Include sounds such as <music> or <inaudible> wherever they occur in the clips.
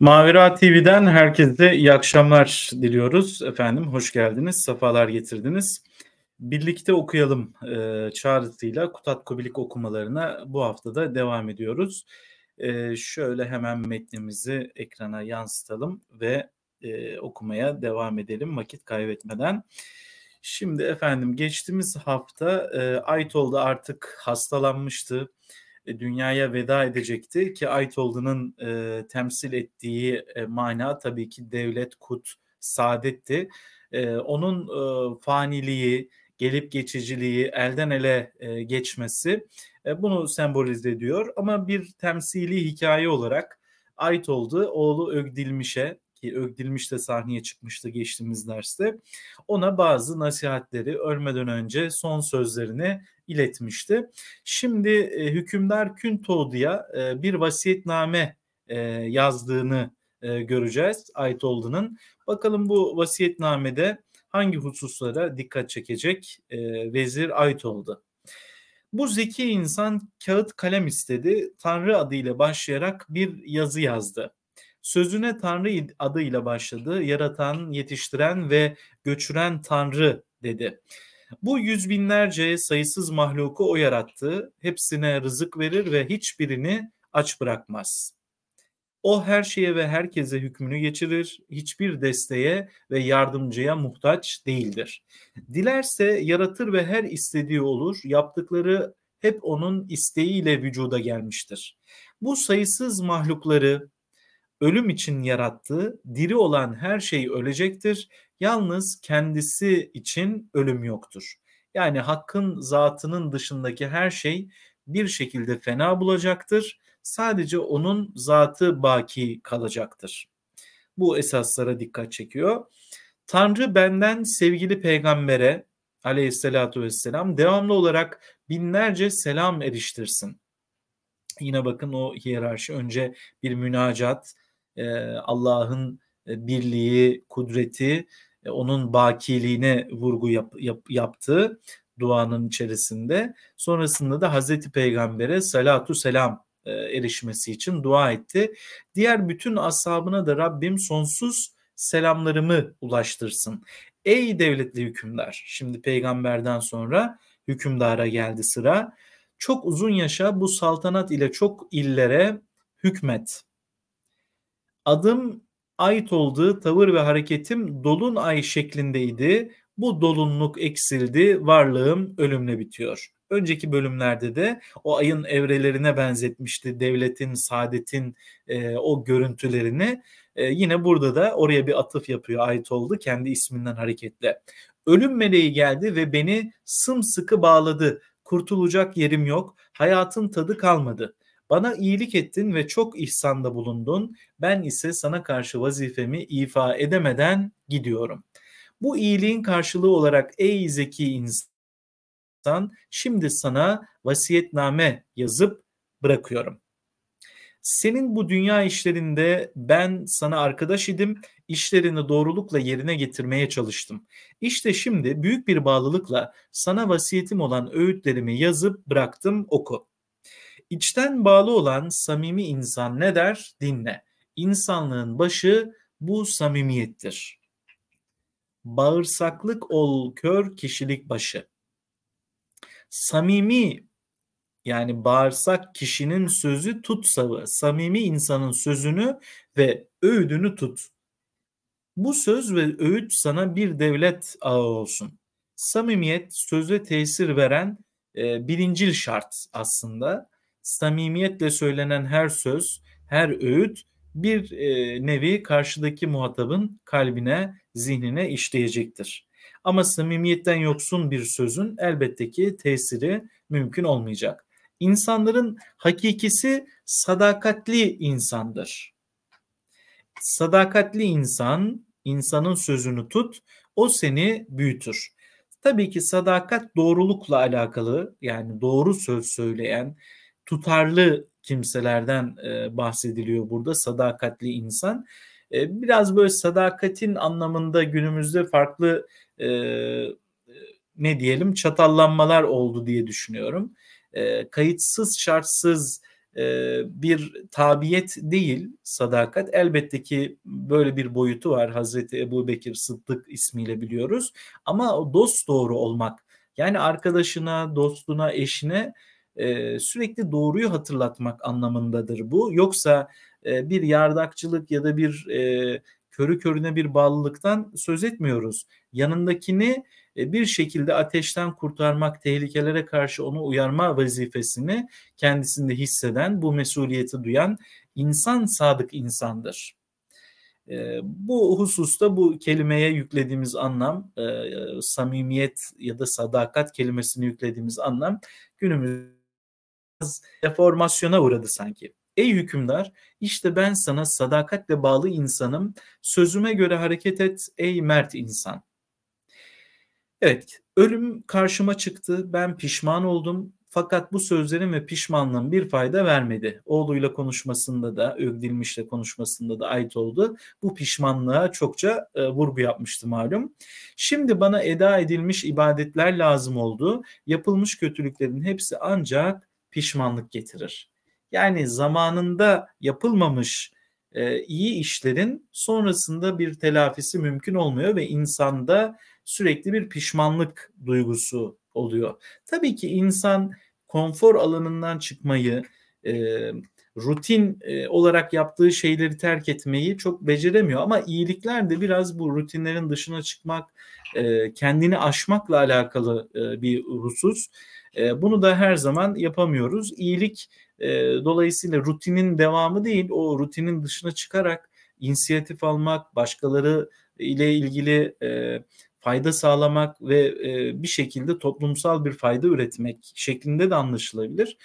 Mavera TV'den herkese iyi akşamlar diliyoruz. Efendim hoş geldiniz, sefalar getirdiniz. Birlikte okuyalım e, çağrısıyla Kutat Kubilik okumalarına bu hafta da devam ediyoruz. E, şöyle hemen metnimizi ekrana yansıtalım ve e, okumaya devam edelim vakit kaybetmeden. Şimdi efendim geçtiğimiz hafta e, Aytol'da artık hastalanmıştı. E, dünyaya veda edecekti ki Aytol'un e, temsil ettiği e, mana tabii ki devlet, kut, saadetti. E, onun e, faniliği, gelip geçiciliği, elden ele e, geçmesi e, bunu sembolize ediyor. Ama bir temsili hikaye olarak ait oğlu Ögdilmiş'e ki Ögdilmiş de sahneye çıkmıştı geçtiğimiz derste. Ona bazı nasihatleri ölmeden önce son sözlerini iletmişti. Şimdi e, hükümdar Küntoğdu'ya e, bir vasiyetname e, yazdığını e, göreceğiz Aytoldu'nun. Bakalım bu vasiyetnamede hangi hususlara dikkat çekecek e, Vezir Aytoldu. Bu zeki insan kağıt kalem istedi. Tanrı adıyla başlayarak bir yazı yazdı sözüne Tanrı adıyla başladı. Yaratan, yetiştiren ve göçüren Tanrı dedi. Bu yüz binlerce sayısız mahluku o yarattı. Hepsine rızık verir ve hiçbirini aç bırakmaz. O her şeye ve herkese hükmünü geçirir. Hiçbir desteğe ve yardımcıya muhtaç değildir. Dilerse yaratır ve her istediği olur. Yaptıkları hep onun isteğiyle vücuda gelmiştir. Bu sayısız mahlukları ölüm için yarattığı diri olan her şey ölecektir. Yalnız kendisi için ölüm yoktur. Yani hakkın zatının dışındaki her şey bir şekilde fena bulacaktır. Sadece onun zatı baki kalacaktır. Bu esaslara dikkat çekiyor. Tanrı benden sevgili peygambere aleyhissalatu vesselam devamlı olarak binlerce selam eriştirsin. Yine bakın o hiyerarşi önce bir münacat, e, Allah'ın e, birliği, kudreti, e, onun bakiliğine vurgu yap, yap, yaptığı duanın içerisinde. Sonrasında da Hazreti Peygamber'e salatu selam erişmesi için dua etti. Diğer bütün ashabına da Rabbim sonsuz selamlarımı ulaştırsın. Ey devletli hükümdar. Şimdi peygamberden sonra hükümdara geldi sıra. Çok uzun yaşa bu saltanat ile çok illere hükmet. Adım ait olduğu tavır ve hareketim dolunay şeklindeydi. Bu dolunluk eksildi, varlığım ölümle bitiyor. Önceki bölümlerde de o ayın evrelerine benzetmişti devletin, saadetin e, o görüntülerini. E, yine burada da oraya bir atıf yapıyor ait oldu kendi isminden hareketle. Ölüm meleği geldi ve beni sımsıkı bağladı. Kurtulacak yerim yok. Hayatın tadı kalmadı. Bana iyilik ettin ve çok ihsanda bulundun. Ben ise sana karşı vazifemi ifa edemeden gidiyorum. Bu iyiliğin karşılığı olarak ey zeki insan şimdi sana vasiyetname yazıp bırakıyorum. Senin bu dünya işlerinde ben sana arkadaş idim, işlerini doğrulukla yerine getirmeye çalıştım. İşte şimdi büyük bir bağlılıkla sana vasiyetim olan öğütlerimi yazıp bıraktım oku. İçten bağlı olan samimi insan ne der? Dinle. İnsanlığın başı bu samimiyettir. Bağırsaklık ol kör kişilik başı. Samimi yani bağırsak kişinin sözü tut savı. Samimi insanın sözünü ve öğüdünü tut. Bu söz ve öğüt sana bir devlet ağı olsun. Samimiyet söze tesir veren e, birincil şart aslında samimiyetle söylenen her söz, her öğüt bir e, nevi karşıdaki muhatabın kalbine, zihnine işleyecektir. Ama samimiyetten yoksun bir sözün elbette ki tesiri mümkün olmayacak. İnsanların hakikisi sadakatli insandır. Sadakatli insan, insanın sözünü tut, o seni büyütür. Tabii ki sadakat doğrulukla alakalı yani doğru söz söyleyen, tutarlı kimselerden e, bahsediliyor burada sadakatli insan. E, biraz böyle sadakatin anlamında günümüzde farklı e, ne diyelim çatallanmalar oldu diye düşünüyorum. E, kayıtsız şartsız e, bir tabiyet değil sadakat. Elbette ki böyle bir boyutu var Hazreti Ebu Bekir Sıddık ismiyle biliyoruz. Ama dost doğru olmak yani arkadaşına, dostuna, eşine sürekli doğruyu hatırlatmak anlamındadır bu. Yoksa bir yardakçılık ya da bir körü körüne bir bağlılıktan söz etmiyoruz. Yanındakini bir şekilde ateşten kurtarmak, tehlikelere karşı onu uyarma vazifesini kendisinde hisseden, bu mesuliyeti duyan insan sadık insandır. Bu hususta bu kelimeye yüklediğimiz anlam, samimiyet ya da sadakat kelimesini yüklediğimiz anlam günümüz biraz deformasyona uğradı sanki. Ey hükümdar işte ben sana sadakatle bağlı insanım sözüme göre hareket et ey mert insan. Evet ölüm karşıma çıktı ben pişman oldum fakat bu sözlerin ve pişmanlığım bir fayda vermedi. Oğluyla konuşmasında da, Ögdilmiş'le konuşmasında da ait oldu. Bu pişmanlığa çokça e, vurgu yapmıştı malum. Şimdi bana eda edilmiş ibadetler lazım oldu. Yapılmış kötülüklerin hepsi ancak pişmanlık getirir. Yani zamanında yapılmamış e, iyi işlerin sonrasında bir telafisi mümkün olmuyor ve insanda sürekli bir pişmanlık duygusu oluyor. Tabii ki insan konfor alanından çıkmayı, e, rutin e, olarak yaptığı şeyleri terk etmeyi çok beceremiyor. Ama iyilikler de biraz bu rutinlerin dışına çıkmak, e, kendini aşmakla alakalı e, bir husus. Ee, bunu da her zaman yapamıyoruz. İyilik e, dolayısıyla rutinin devamı değil, o rutinin dışına çıkarak inisiyatif almak, başkaları ile ilgili e, fayda sağlamak ve e, bir şekilde toplumsal bir fayda üretmek şeklinde de anlaşılabilir.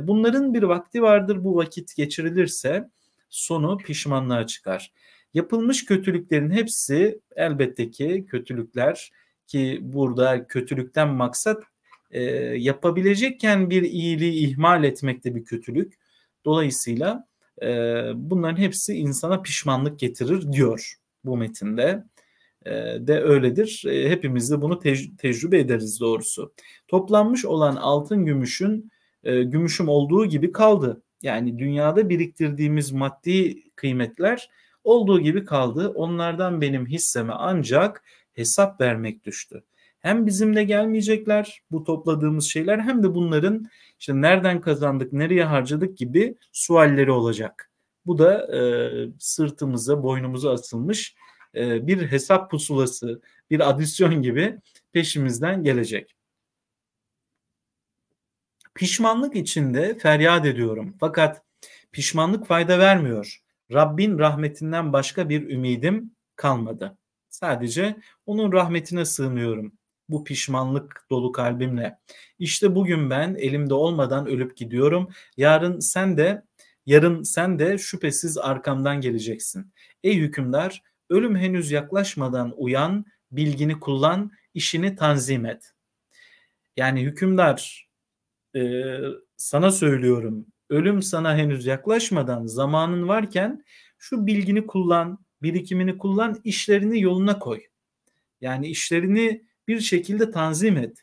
bunların bir vakti vardır bu vakit geçirilirse sonu pişmanlığa çıkar. Yapılmış kötülüklerin hepsi elbette ki kötülükler ki burada kötülükten maksat e, yapabilecekken bir iyiliği ihmal etmek de bir kötülük. Dolayısıyla e, bunların hepsi insana pişmanlık getirir diyor bu metinde e, de öyledir. E, hepimiz de bunu tec- tecrübe ederiz doğrusu. Toplanmış olan altın gümüşün e, gümüşüm olduğu gibi kaldı. Yani dünyada biriktirdiğimiz maddi kıymetler olduğu gibi kaldı. Onlardan benim hisseme ancak hesap vermek düştü. Hem bizimle gelmeyecekler bu topladığımız şeyler hem de bunların işte nereden kazandık, nereye harcadık gibi sualleri olacak. Bu da e, sırtımıza, boynumuza asılmış e, bir hesap pusulası, bir adisyon gibi peşimizden gelecek. Pişmanlık içinde feryat ediyorum. Fakat pişmanlık fayda vermiyor. Rabbin rahmetinden başka bir ümidim kalmadı. Sadece onun rahmetine sığınıyorum bu pişmanlık dolu kalbimle. İşte bugün ben elimde olmadan ölüp gidiyorum. Yarın sen de yarın sen de şüphesiz arkamdan geleceksin. Ey hükümdar, ölüm henüz yaklaşmadan uyan, bilgini kullan, işini tanzim et. Yani hükümdar e, sana söylüyorum ölüm sana henüz yaklaşmadan zamanın varken şu bilgini kullan, birikimini kullan, işlerini yoluna koy. Yani işlerini bir şekilde tanzim et.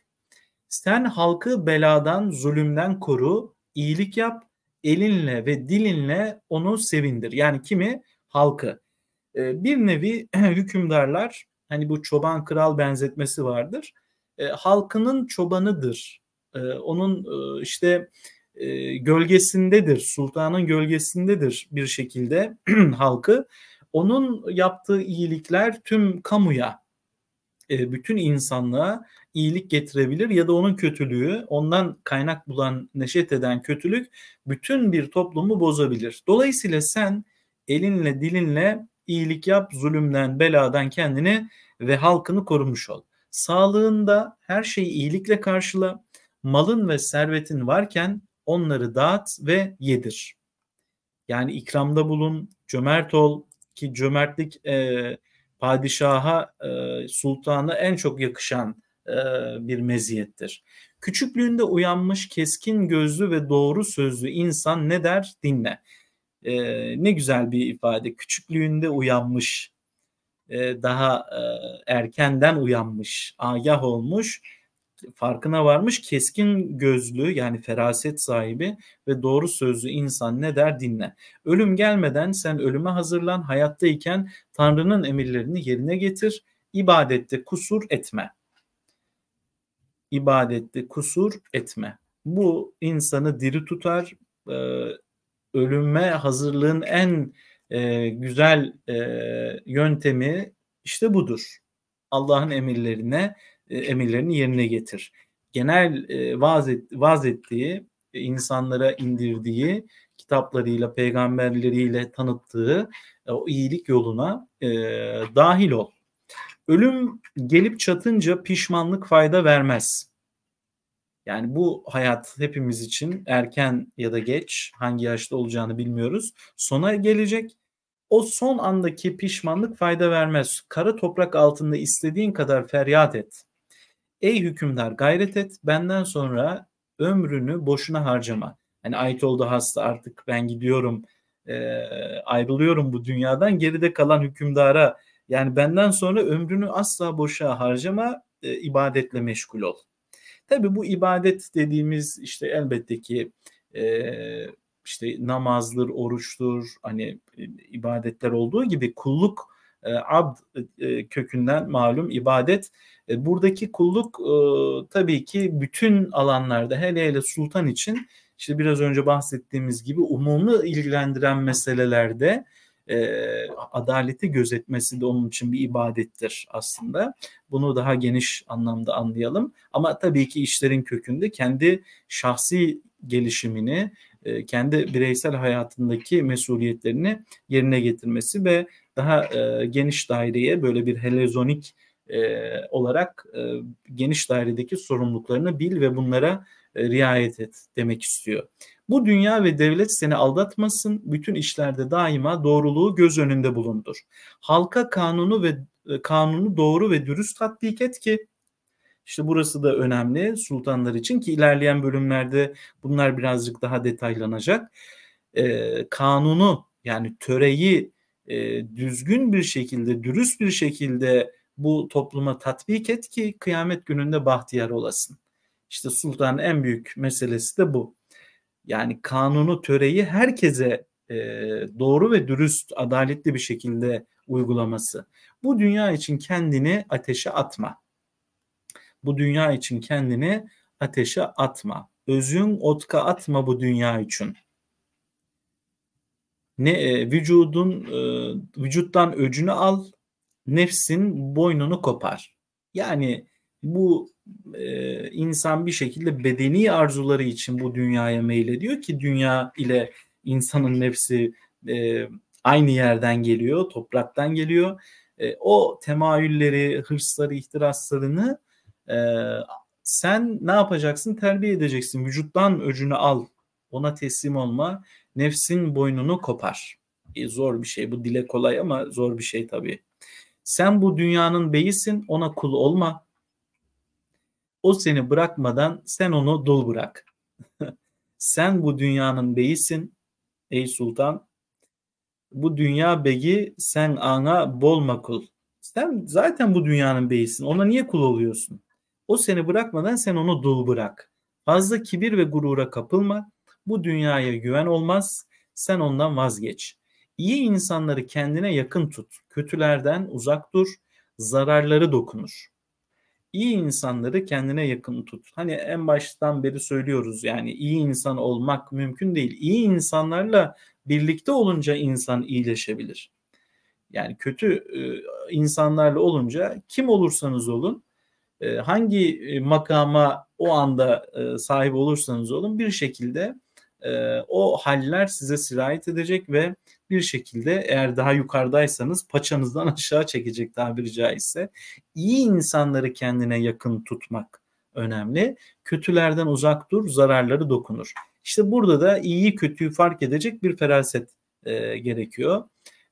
Sen halkı beladan, zulümden koru, iyilik yap, elinle ve dilinle onu sevindir. Yani kimi? Halkı. Ee, bir nevi <clears throat> hükümdarlar, hani bu çoban kral benzetmesi vardır. Ee, halkının çobanıdır. Ee, onun e, işte e, gölgesindedir, sultanın gölgesindedir bir şekilde <clears throat> halkı. Onun yaptığı iyilikler tüm kamuya e, bütün insanlığa iyilik getirebilir ya da onun kötülüğü, ondan kaynak bulan, neşet eden kötülük bütün bir toplumu bozabilir. Dolayısıyla sen elinle, dilinle iyilik yap, zulümden, beladan kendini ve halkını korumuş ol. Sağlığında her şeyi iyilikle karşıla, malın ve servetin varken onları dağıt ve yedir. Yani ikramda bulun, cömert ol ki cömertlik e, padişaha, e, sultana en çok yakışan e, bir meziyettir. Küçüklüğünde uyanmış keskin gözlü ve doğru sözlü insan ne der dinle. E, ne güzel bir ifade. Küçüklüğünde uyanmış, e, daha e, erkenden uyanmış, agah olmuş farkına varmış keskin gözlü yani feraset sahibi ve doğru sözlü insan ne der dinle. Ölüm gelmeden sen ölüme hazırlan hayattayken Tanrı'nın emirlerini yerine getir. ibadette kusur etme. İbadette kusur etme. Bu insanı diri tutar. E, ölüme hazırlığın en e, güzel e, yöntemi işte budur. Allah'ın emirlerine e, emirlerini yerine getir. Genel e, vaaz, et, vaaz ettiği, e, insanlara indirdiği, kitaplarıyla, peygamberleriyle tanıttığı e, o iyilik yoluna e, dahil ol. Ölüm gelip çatınca pişmanlık fayda vermez. Yani bu hayat hepimiz için erken ya da geç hangi yaşta olacağını bilmiyoruz. Sona gelecek. O son andaki pişmanlık fayda vermez. Kara toprak altında istediğin kadar feryat et. Ey hükümdar gayret et benden sonra ömrünü boşuna harcama. Hani ait oldu hasta artık ben gidiyorum e, ayrılıyorum bu dünyadan geride kalan hükümdara yani benden sonra ömrünü asla boşa harcama e, ibadetle meşgul ol. Tabi bu ibadet dediğimiz işte elbette ki e, işte namazdır, oruçtur, hani ibadetler olduğu gibi kulluk e, abd e, kökünden malum ibadet. E, buradaki kulluk e, tabii ki bütün alanlarda hele hele sultan için işte biraz önce bahsettiğimiz gibi umumu ilgilendiren meselelerde adaleti gözetmesi de onun için bir ibadettir aslında. Bunu daha geniş anlamda anlayalım. Ama tabii ki işlerin kökünde kendi şahsi gelişimini, e, kendi bireysel hayatındaki mesuliyetlerini yerine getirmesi ve daha e, geniş daireye böyle bir helezonik e, olarak geniş dairedeki sorumluluklarını bil ve bunlara riayet et demek istiyor. Bu dünya ve devlet seni aldatmasın, bütün işlerde daima doğruluğu göz önünde bulundur. Halka kanunu ve kanunu doğru ve dürüst tatbik et ki işte burası da önemli sultanlar için ki ilerleyen bölümlerde bunlar birazcık daha detaylanacak. Ee, kanunu yani töreyi e, düzgün bir şekilde, dürüst bir şekilde bu topluma tatbik et ki kıyamet gününde bahtiyar olasın. İşte sultanın en büyük meselesi de bu. Yani kanunu, töreyi herkese e, doğru ve dürüst, adaletli bir şekilde uygulaması. Bu dünya için kendini ateşe atma. Bu dünya için kendini ateşe atma. Özün otka atma bu dünya için. Ne e, vücudun e, vücuttan öcünü al, nefsin boynunu kopar. Yani bu e, insan bir şekilde bedeni arzuları için bu dünyaya meylediyor ki dünya ile insanın nefsi e, aynı yerden geliyor, topraktan geliyor. E, o temayülleri, hırsları, ihtiraslarını e, sen ne yapacaksın? Terbiye edeceksin. Vücuttan öcünü al. Ona teslim olma. Nefsin boynunu kopar. E, zor bir şey. Bu dile kolay ama zor bir şey tabii. Sen bu dünyanın beyisin. Ona kul olma. O seni bırakmadan sen onu dul bırak. <laughs> sen bu dünyanın beyisin. Ey sultan. Bu dünya begi, sen ana bol makul. Sen zaten bu dünyanın beyisin. Ona niye kul oluyorsun? O seni bırakmadan sen onu duğu bırak. Fazla kibir ve gurura kapılma. Bu dünyaya güven olmaz. Sen ondan vazgeç. İyi insanları kendine yakın tut. Kötülerden uzak dur. Zararları dokunur. İyi insanları kendine yakın tut. Hani en baştan beri söylüyoruz yani iyi insan olmak mümkün değil. İyi insanlarla birlikte olunca insan iyileşebilir. Yani kötü ıı, insanlarla olunca kim olursanız olun ee, hangi e, makama o anda e, sahip olursanız olun bir şekilde e, o haller size sirayet edecek ve bir şekilde eğer daha yukarıdaysanız paçanızdan <laughs> aşağı çekecek tabiri caizse. İyi insanları kendine yakın tutmak önemli. Kötülerden uzak dur, zararları dokunur. İşte burada da iyi kötüyü fark edecek bir feraset e, gerekiyor.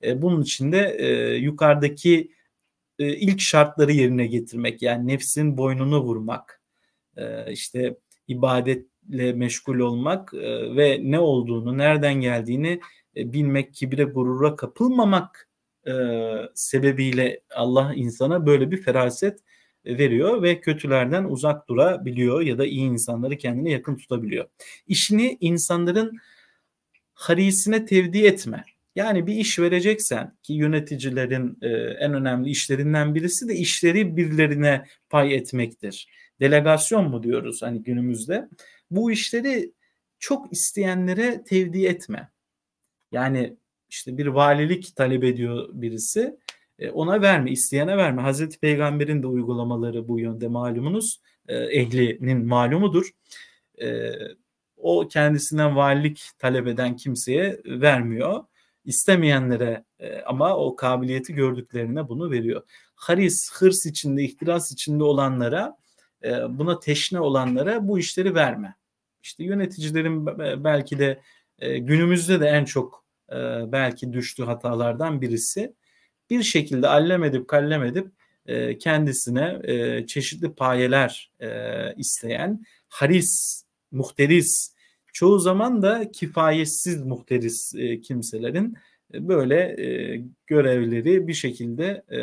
E, bunun için de e, yukarıdaki e, ilk şartları yerine getirmek yani nefsin boynunu vurmak e, işte ibadetle meşgul olmak e, ve ne olduğunu nereden geldiğini bilmek kibre gurura kapılmamak sebebiyle Allah insana böyle bir feraset veriyor ve kötülerden uzak durabiliyor ya da iyi insanları kendine yakın tutabiliyor. İşini insanların harisine tevdi etme yani bir iş vereceksen ki yöneticilerin e, en önemli işlerinden birisi de işleri birilerine pay etmektir. Delegasyon mu diyoruz hani günümüzde? Bu işleri çok isteyenlere tevdi etme. Yani işte bir valilik talep ediyor birisi. E, ona verme, isteyene verme. Hazreti Peygamber'in de uygulamaları bu yönde malumunuz. E, ehlinin malumudur. O kendisinden valilik talep eden kimseye vermiyor istemeyenlere e, ama o kabiliyeti gördüklerine bunu veriyor. Haris, hırs içinde, ihtiras içinde olanlara, e, buna teşne olanlara bu işleri verme. İşte yöneticilerin belki de e, günümüzde de en çok e, belki düştüğü hatalardan birisi bir şekilde allemedip edip e, kendisine e, çeşitli payeler e, isteyen haris, muhteris çoğu zaman da kifayetsiz muhteris e, kimselerin e, böyle e, görevleri bir şekilde e,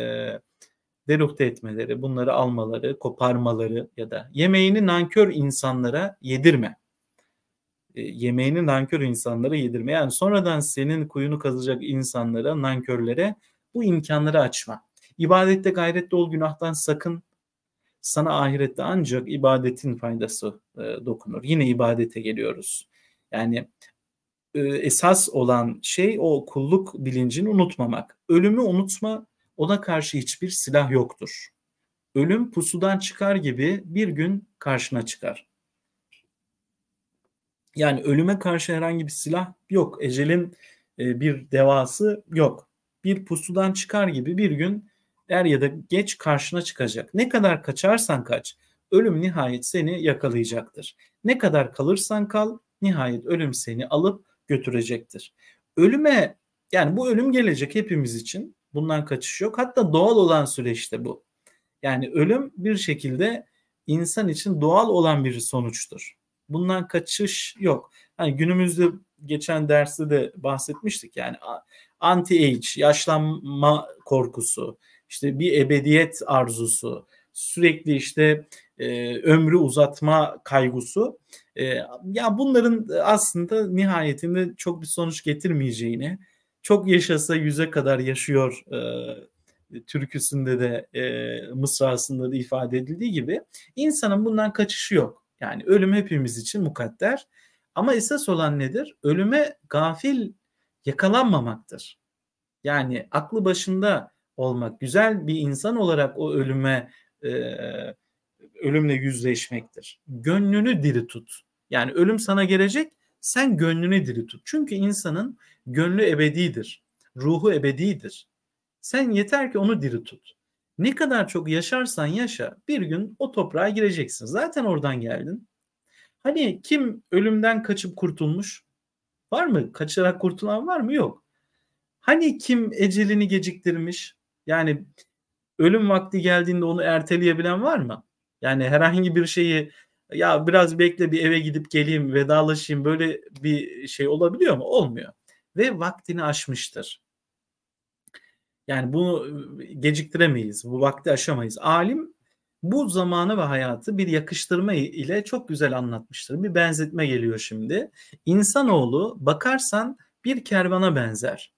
deruhte etmeleri, bunları almaları, koparmaları ya da yemeğini nankör insanlara yedirme. E, yemeğini nankör insanlara yedirme. Yani sonradan senin kuyunu kazacak insanlara, nankörlere bu imkanları açma. İbadette gayretli ol, günahtan sakın sana ahirette ancak ibadetin faydası e, dokunur. Yine ibadete geliyoruz. Yani e, esas olan şey o kulluk bilincini unutmamak. Ölümü unutma, ona karşı hiçbir silah yoktur. Ölüm pusudan çıkar gibi bir gün karşına çıkar. Yani ölüme karşı herhangi bir silah yok. Ecelin e, bir devası yok. Bir pusudan çıkar gibi bir gün Er ya da geç karşına çıkacak. Ne kadar kaçarsan kaç, ölüm nihayet seni yakalayacaktır. Ne kadar kalırsan kal, nihayet ölüm seni alıp götürecektir. Ölüme yani bu ölüm gelecek hepimiz için. Bundan kaçış yok. Hatta doğal olan süreçte bu. Yani ölüm bir şekilde insan için doğal olan bir sonuçtur. Bundan kaçış yok. Hani günümüzde geçen derste de bahsetmiştik yani anti age, yaşlanma korkusu, işte bir ebediyet arzusu, sürekli işte e, ömrü uzatma kaygusu. E, ya bunların aslında nihayetinde çok bir sonuç getirmeyeceğini, çok yaşasa yüze kadar yaşıyor e, türküsünde de e, mısrasında da ifade edildiği gibi insanın bundan kaçışı yok. Yani ölüm hepimiz için mukadder. Ama esas olan nedir? Ölüme gafil yakalanmamaktır. Yani aklı başında olmak, güzel bir insan olarak o ölüme e, ölümle yüzleşmektir. Gönlünü diri tut. Yani ölüm sana gelecek, sen gönlünü diri tut. Çünkü insanın gönlü ebedidir. Ruhu ebedidir. Sen yeter ki onu diri tut. Ne kadar çok yaşarsan yaşa bir gün o toprağa gireceksin. Zaten oradan geldin. Hani kim ölümden kaçıp kurtulmuş? Var mı? Kaçarak kurtulan var mı? Yok. Hani kim ecelini geciktirmiş? Yani ölüm vakti geldiğinde onu erteleyebilen var mı? Yani herhangi bir şeyi ya biraz bekle bir eve gidip geleyim vedalaşayım böyle bir şey olabiliyor mu? Olmuyor. Ve vaktini aşmıştır. Yani bunu geciktiremeyiz. Bu vakti aşamayız. Alim bu zamanı ve hayatı bir yakıştırma ile çok güzel anlatmıştır. Bir benzetme geliyor şimdi. İnsanoğlu bakarsan bir kervana benzer.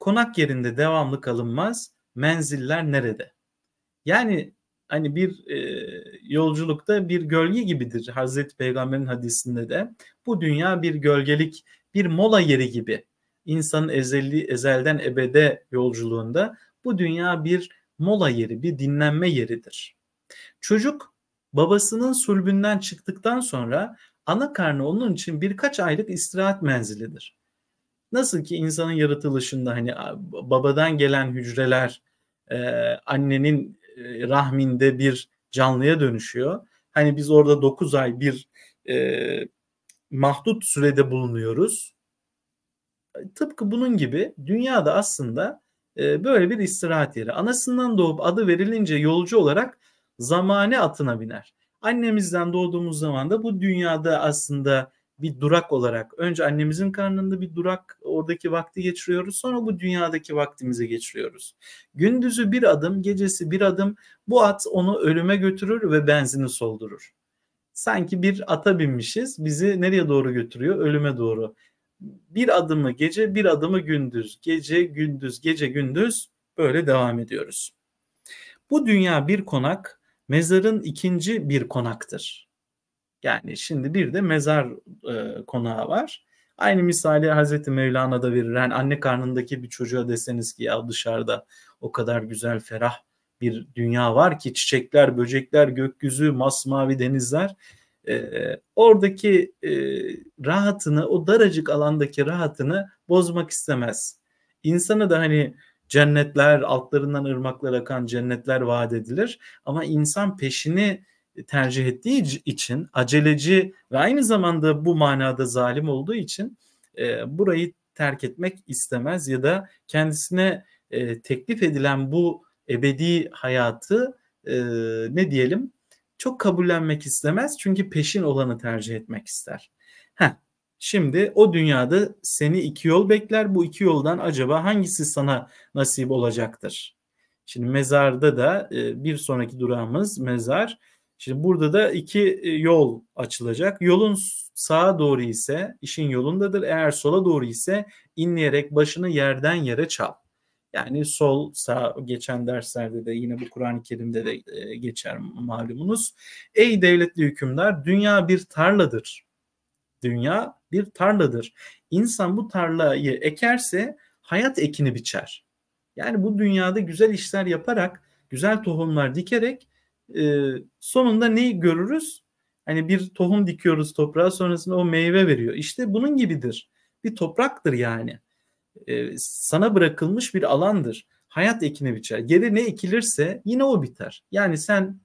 Konak yerinde devamlı kalınmaz menziller nerede? Yani hani bir e, yolculukta bir gölge gibidir Hazreti Peygamber'in hadisinde de. Bu dünya bir gölgelik, bir mola yeri gibi. İnsanın ezeli, ezelden ebede yolculuğunda bu dünya bir mola yeri, bir dinlenme yeridir. Çocuk babasının sulbünden çıktıktan sonra ana karnı onun için birkaç aylık istirahat menzilidir. Nasıl ki insanın yaratılışında hani babadan gelen hücreler e, annenin rahminde bir canlıya dönüşüyor. Hani biz orada 9 ay bir e, mahdut sürede bulunuyoruz. E, tıpkı bunun gibi dünyada aslında e, böyle bir istirahat yeri. Anasından doğup adı verilince yolcu olarak zamane atına biner. Annemizden doğduğumuz zaman da bu dünyada aslında bir durak olarak önce annemizin karnında bir durak oradaki vakti geçiriyoruz. Sonra bu dünyadaki vaktimizi geçiriyoruz. Gündüzü bir adım, gecesi bir adım. Bu at onu ölüme götürür ve benzini soldurur. Sanki bir ata binmişiz. Bizi nereye doğru götürüyor? Ölüme doğru. Bir adımı gece, bir adımı gündüz. Gece, gündüz, gece, gündüz böyle devam ediyoruz. Bu dünya bir konak, mezarın ikinci bir konaktır. Yani şimdi bir de mezar e, konağı var. Aynı misali Hazreti da verir. Yani anne karnındaki bir çocuğa deseniz ki ya dışarıda o kadar güzel ferah bir dünya var ki çiçekler, böcekler, gökyüzü, masmavi denizler. Ee, oradaki e, rahatını, o daracık alandaki rahatını bozmak istemez. İnsana da hani cennetler, altlarından ırmaklar akan cennetler vaat edilir. Ama insan peşini tercih ettiği için aceleci ve aynı zamanda bu manada zalim olduğu için e, burayı terk etmek istemez ya da kendisine e, teklif edilen bu ebedi hayatı e, ne diyelim çok kabullenmek istemez çünkü peşin olanı tercih etmek ister. Heh, şimdi o dünyada seni iki yol bekler bu iki yoldan acaba hangisi sana nasip olacaktır? Şimdi mezarda da e, bir sonraki durağımız mezar Şimdi burada da iki e, yol açılacak. Yolun sağa doğru ise işin yolundadır. Eğer sola doğru ise inleyerek başını yerden yere çal. Yani sol sağ geçen derslerde de yine bu Kur'an-ı Kerim'de de e, geçer malumunuz. Ey devletli hükümdar dünya bir tarladır. Dünya bir tarladır. İnsan bu tarlayı ekerse hayat ekini biçer. Yani bu dünyada güzel işler yaparak, güzel tohumlar dikerek e, sonunda neyi görürüz? Hani bir tohum dikiyoruz toprağa sonrasında o meyve veriyor. İşte bunun gibidir. Bir topraktır yani. E, sana bırakılmış bir alandır. Hayat ekine biçer. Geri ne ekilirse yine o biter. Yani sen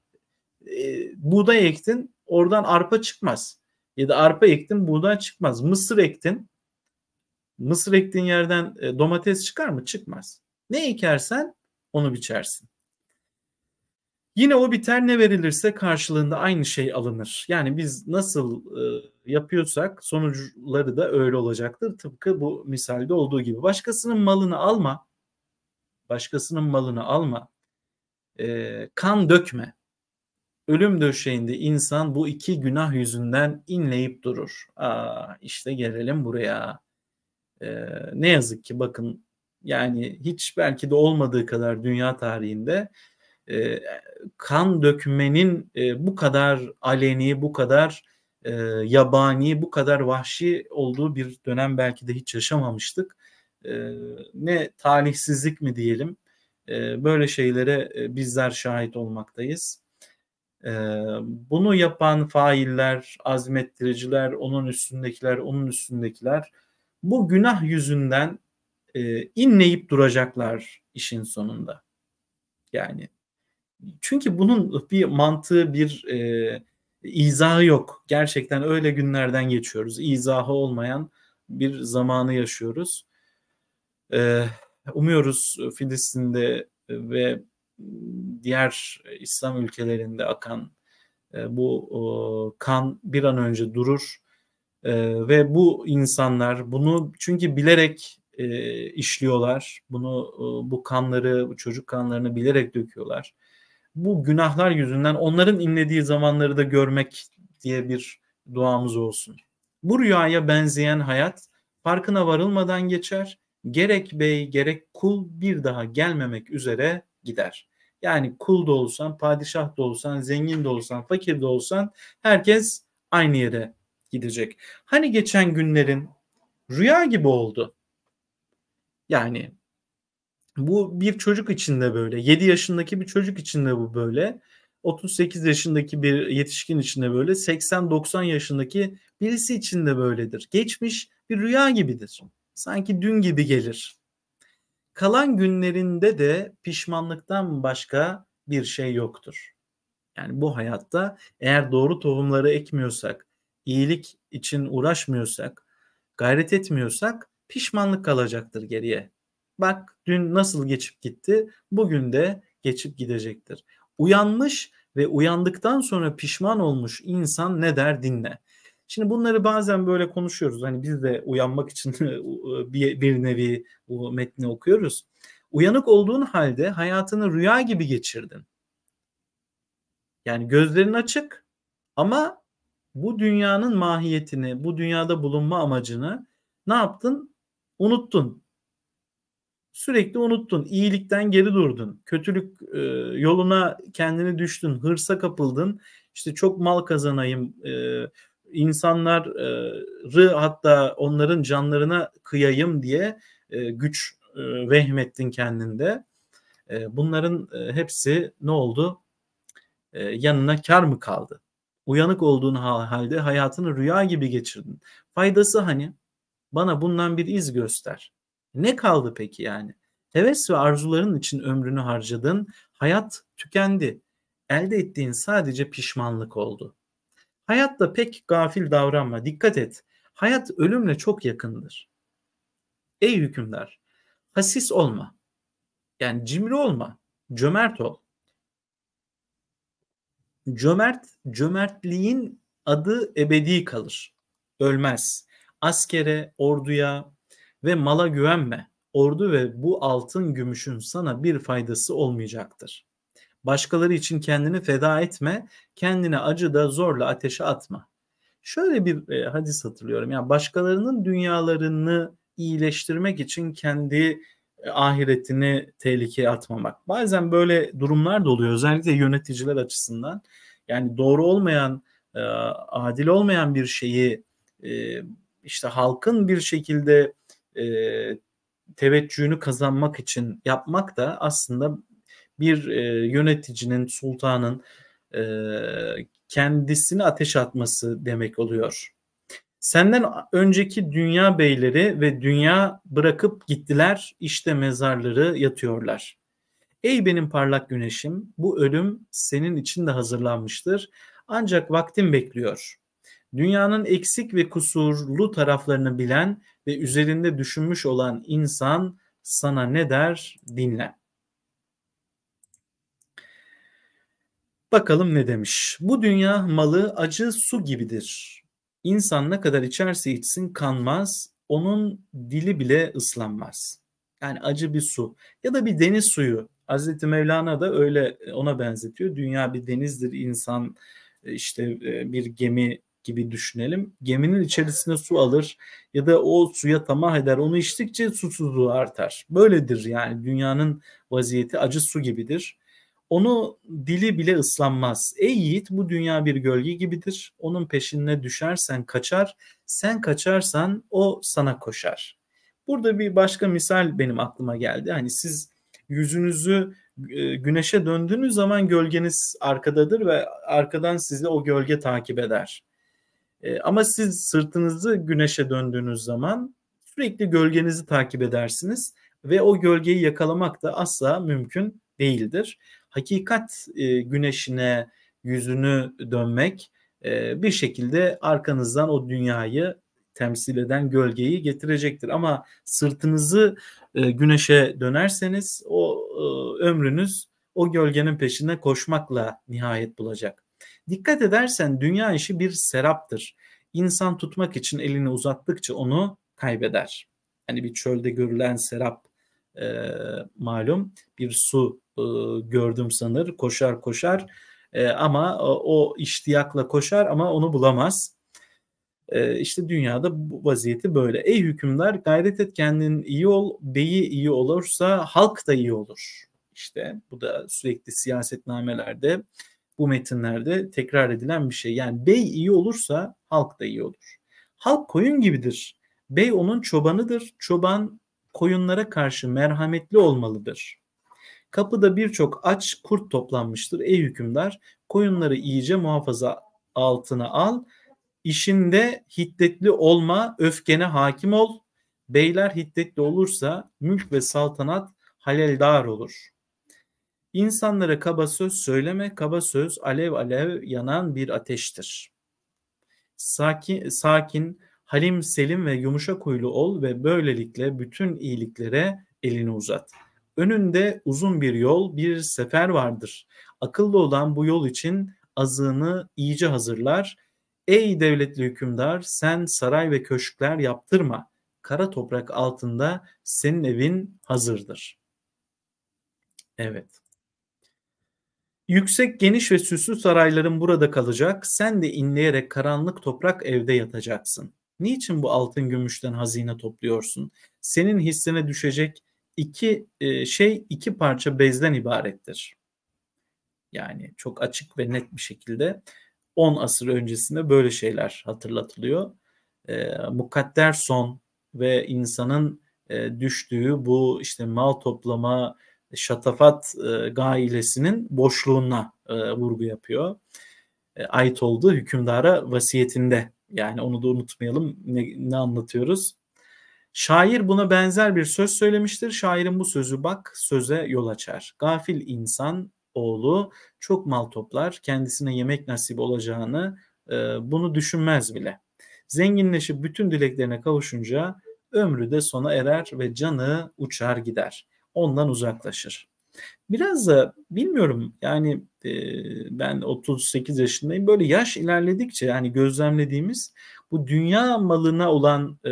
e, buğday ektin oradan arpa çıkmaz. Ya da arpa ektin buğday çıkmaz. Mısır ektin. Mısır ektiğin yerden e, domates çıkar mı? Çıkmaz. Ne ekersen onu biçersin. Yine o biter ne verilirse karşılığında aynı şey alınır. Yani biz nasıl e, yapıyorsak sonuçları da öyle olacaktır. Tıpkı bu misalde olduğu gibi. Başkasının malını alma, başkasının malını alma, e, kan dökme. Ölüm döşeğinde insan bu iki günah yüzünden inleyip durur. Aa, işte gelelim buraya. E, ne yazık ki bakın yani hiç belki de olmadığı kadar dünya tarihinde e, kan dökmenin e, bu kadar aleni, bu kadar e, yabani, bu kadar vahşi olduğu bir dönem belki de hiç yaşamamıştık. E, ne talihsizlik mi diyelim, e, böyle şeylere e, bizler şahit olmaktayız. E, bunu yapan failler, azmettiriciler, onun üstündekiler, onun üstündekiler bu günah yüzünden e, inleyip duracaklar işin sonunda. Yani çünkü bunun bir mantığı, bir e, izahı yok. Gerçekten öyle günlerden geçiyoruz. İzahı olmayan bir zamanı yaşıyoruz. E, umuyoruz Filistin'de ve diğer İslam ülkelerinde akan e, bu e, kan bir an önce durur e, ve bu insanlar bunu çünkü bilerek e, işliyorlar. Bunu e, bu kanları, bu çocuk kanlarını bilerek döküyorlar bu günahlar yüzünden onların inlediği zamanları da görmek diye bir duamız olsun. Bu rüyaya benzeyen hayat farkına varılmadan geçer. Gerek bey gerek kul bir daha gelmemek üzere gider. Yani kul da olsan, padişah da olsan, zengin de olsan, fakir de olsan herkes aynı yere gidecek. Hani geçen günlerin rüya gibi oldu. Yani bu bir çocuk için de böyle. 7 yaşındaki bir çocuk için de bu böyle. 38 yaşındaki bir yetişkin için de böyle. 80-90 yaşındaki birisi için de böyledir. Geçmiş bir rüya gibidir. Sanki dün gibi gelir. Kalan günlerinde de pişmanlıktan başka bir şey yoktur. Yani bu hayatta eğer doğru tohumları ekmiyorsak, iyilik için uğraşmıyorsak, gayret etmiyorsak pişmanlık kalacaktır geriye. Bak dün nasıl geçip gitti, bugün de geçip gidecektir. Uyanmış ve uyandıktan sonra pişman olmuş insan ne der dinle. Şimdi bunları bazen böyle konuşuyoruz. Hani biz de uyanmak için <laughs> e, bir, bir nevi bu metni okuyoruz. Uyanık olduğun halde hayatını rüya gibi geçirdin. Yani gözlerin açık ama bu dünyanın mahiyetini, bu dünyada bulunma amacını ne yaptın? Unuttun sürekli unuttun. iyilikten geri durdun. Kötülük e, yoluna kendini düştün. Hırsa kapıldın. İşte çok mal kazanayım. E, insanları hatta onların canlarına kıyayım diye e, güç e, vehmettin kendinde. E, bunların e, hepsi ne oldu? E, yanına kar mı kaldı? Uyanık olduğun halde hayatını rüya gibi geçirdin. Faydası hani? Bana bundan bir iz göster. Ne kaldı peki yani? Heves ve arzuların için ömrünü harcadın, hayat tükendi. Elde ettiğin sadece pişmanlık oldu. Hayatta pek gafil davranma, dikkat et. Hayat ölümle çok yakındır. Ey hükümdar, hasis olma. Yani cimri olma, cömert ol. Cömert, cömertliğin adı ebedi kalır. Ölmez. Askere, orduya, ve mala güvenme. Ordu ve bu altın gümüşün sana bir faydası olmayacaktır. Başkaları için kendini feda etme, kendine acı da zorla ateşe atma. Şöyle bir e, hadis hatırlıyorum. Yani başkalarının dünyalarını iyileştirmek için kendi e, ahiretini tehlikeye atmamak. Bazen böyle durumlar da oluyor özellikle yöneticiler açısından. Yani doğru olmayan, e, adil olmayan bir şeyi e, işte halkın bir şekilde e, teveccühünü kazanmak için yapmak da aslında bir e, yöneticinin, sultanın e, kendisini ateş atması demek oluyor. Senden önceki dünya beyleri ve dünya bırakıp gittiler, işte mezarları yatıyorlar. Ey benim parlak güneşim, bu ölüm senin için de hazırlanmıştır. Ancak vaktin bekliyor. Dünyanın eksik ve kusurlu taraflarını bilen ve üzerinde düşünmüş olan insan sana ne der dinle. Bakalım ne demiş. Bu dünya malı acı su gibidir. İnsan ne kadar içerse içsin kanmaz, onun dili bile ıslanmaz. Yani acı bir su ya da bir deniz suyu. Hazreti Mevlana da öyle ona benzetiyor. Dünya bir denizdir, insan e, işte e, bir gemi gibi düşünelim. Geminin içerisine su alır ya da o suya tamah eder. Onu içtikçe susuzluğu artar. Böyledir yani dünyanın vaziyeti acı su gibidir. Onu dili bile ıslanmaz. Ey yiğit bu dünya bir gölge gibidir. Onun peşine düşersen kaçar. Sen kaçarsan o sana koşar. Burada bir başka misal benim aklıma geldi. Hani siz yüzünüzü e, güneşe döndüğünüz zaman gölgeniz arkadadır ve arkadan sizi o gölge takip eder. E, ama siz sırtınızı güneşe döndüğünüz zaman sürekli gölgenizi takip edersiniz ve o gölgeyi yakalamak da asla mümkün değildir. Hakikat e, güneşine yüzünü dönmek e, bir şekilde arkanızdan o dünyayı temsil eden gölgeyi getirecektir. Ama sırtınızı e, güneşe dönerseniz o ömrünüz o gölgenin peşinde koşmakla nihayet bulacak. Dikkat edersen dünya işi bir seraptır. İnsan tutmak için elini uzattıkça onu kaybeder. Hani bir çölde görülen serap e, malum bir su e, gördüm sanır koşar koşar e, ama o iştiyakla koşar ama onu bulamaz. E, işte dünyada bu vaziyeti böyle. Ey hükümdar gayret et kendin iyi ol, beyi iyi olursa halk da iyi olur. İşte bu da sürekli siyasetnamelerde bu metinlerde tekrar edilen bir şey. Yani bey iyi olursa halk da iyi olur. Halk koyun gibidir. Bey onun çobanıdır. Çoban koyunlara karşı merhametli olmalıdır. Kapıda birçok aç kurt toplanmıştır. Ey hükümdar koyunları iyice muhafaza altına al. İşinde hiddetli olma, öfkene hakim ol. Beyler hiddetli olursa mülk ve saltanat haleldar olur. İnsanlara kaba söz söyleme, kaba söz alev alev yanan bir ateştir. Sakin, sakin, halim, selim ve yumuşak huylu ol ve böylelikle bütün iyiliklere elini uzat. Önünde uzun bir yol, bir sefer vardır. Akıllı olan bu yol için azığını iyice hazırlar. Ey devletli hükümdar, sen saray ve köşkler yaptırma. Kara toprak altında senin evin hazırdır. Evet. Yüksek, geniş ve süslü sarayların burada kalacak, sen de inleyerek karanlık toprak evde yatacaksın. Niçin bu altın gümüşten hazine topluyorsun? Senin hissene düşecek iki e, şey iki parça bezden ibarettir. Yani çok açık ve net bir şekilde 10 asır öncesinde böyle şeyler hatırlatılıyor. E, mukadder son ve insanın e, düştüğü bu işte mal toplama, şatafat e, gailesinin boşluğuna e, vurgu yapıyor. E, ait olduğu hükümdara vasiyetinde. Yani onu da unutmayalım ne, ne anlatıyoruz. Şair buna benzer bir söz söylemiştir. Şairin bu sözü bak söze yol açar. Gafil insan oğlu çok mal toplar. Kendisine yemek nasip olacağını e, bunu düşünmez bile. Zenginleşip bütün dileklerine kavuşunca ömrü de sona erer ve canı uçar gider ondan uzaklaşır. Biraz da bilmiyorum yani e, ben 38 yaşındayım. Böyle yaş ilerledikçe yani gözlemlediğimiz bu dünya malına olan e,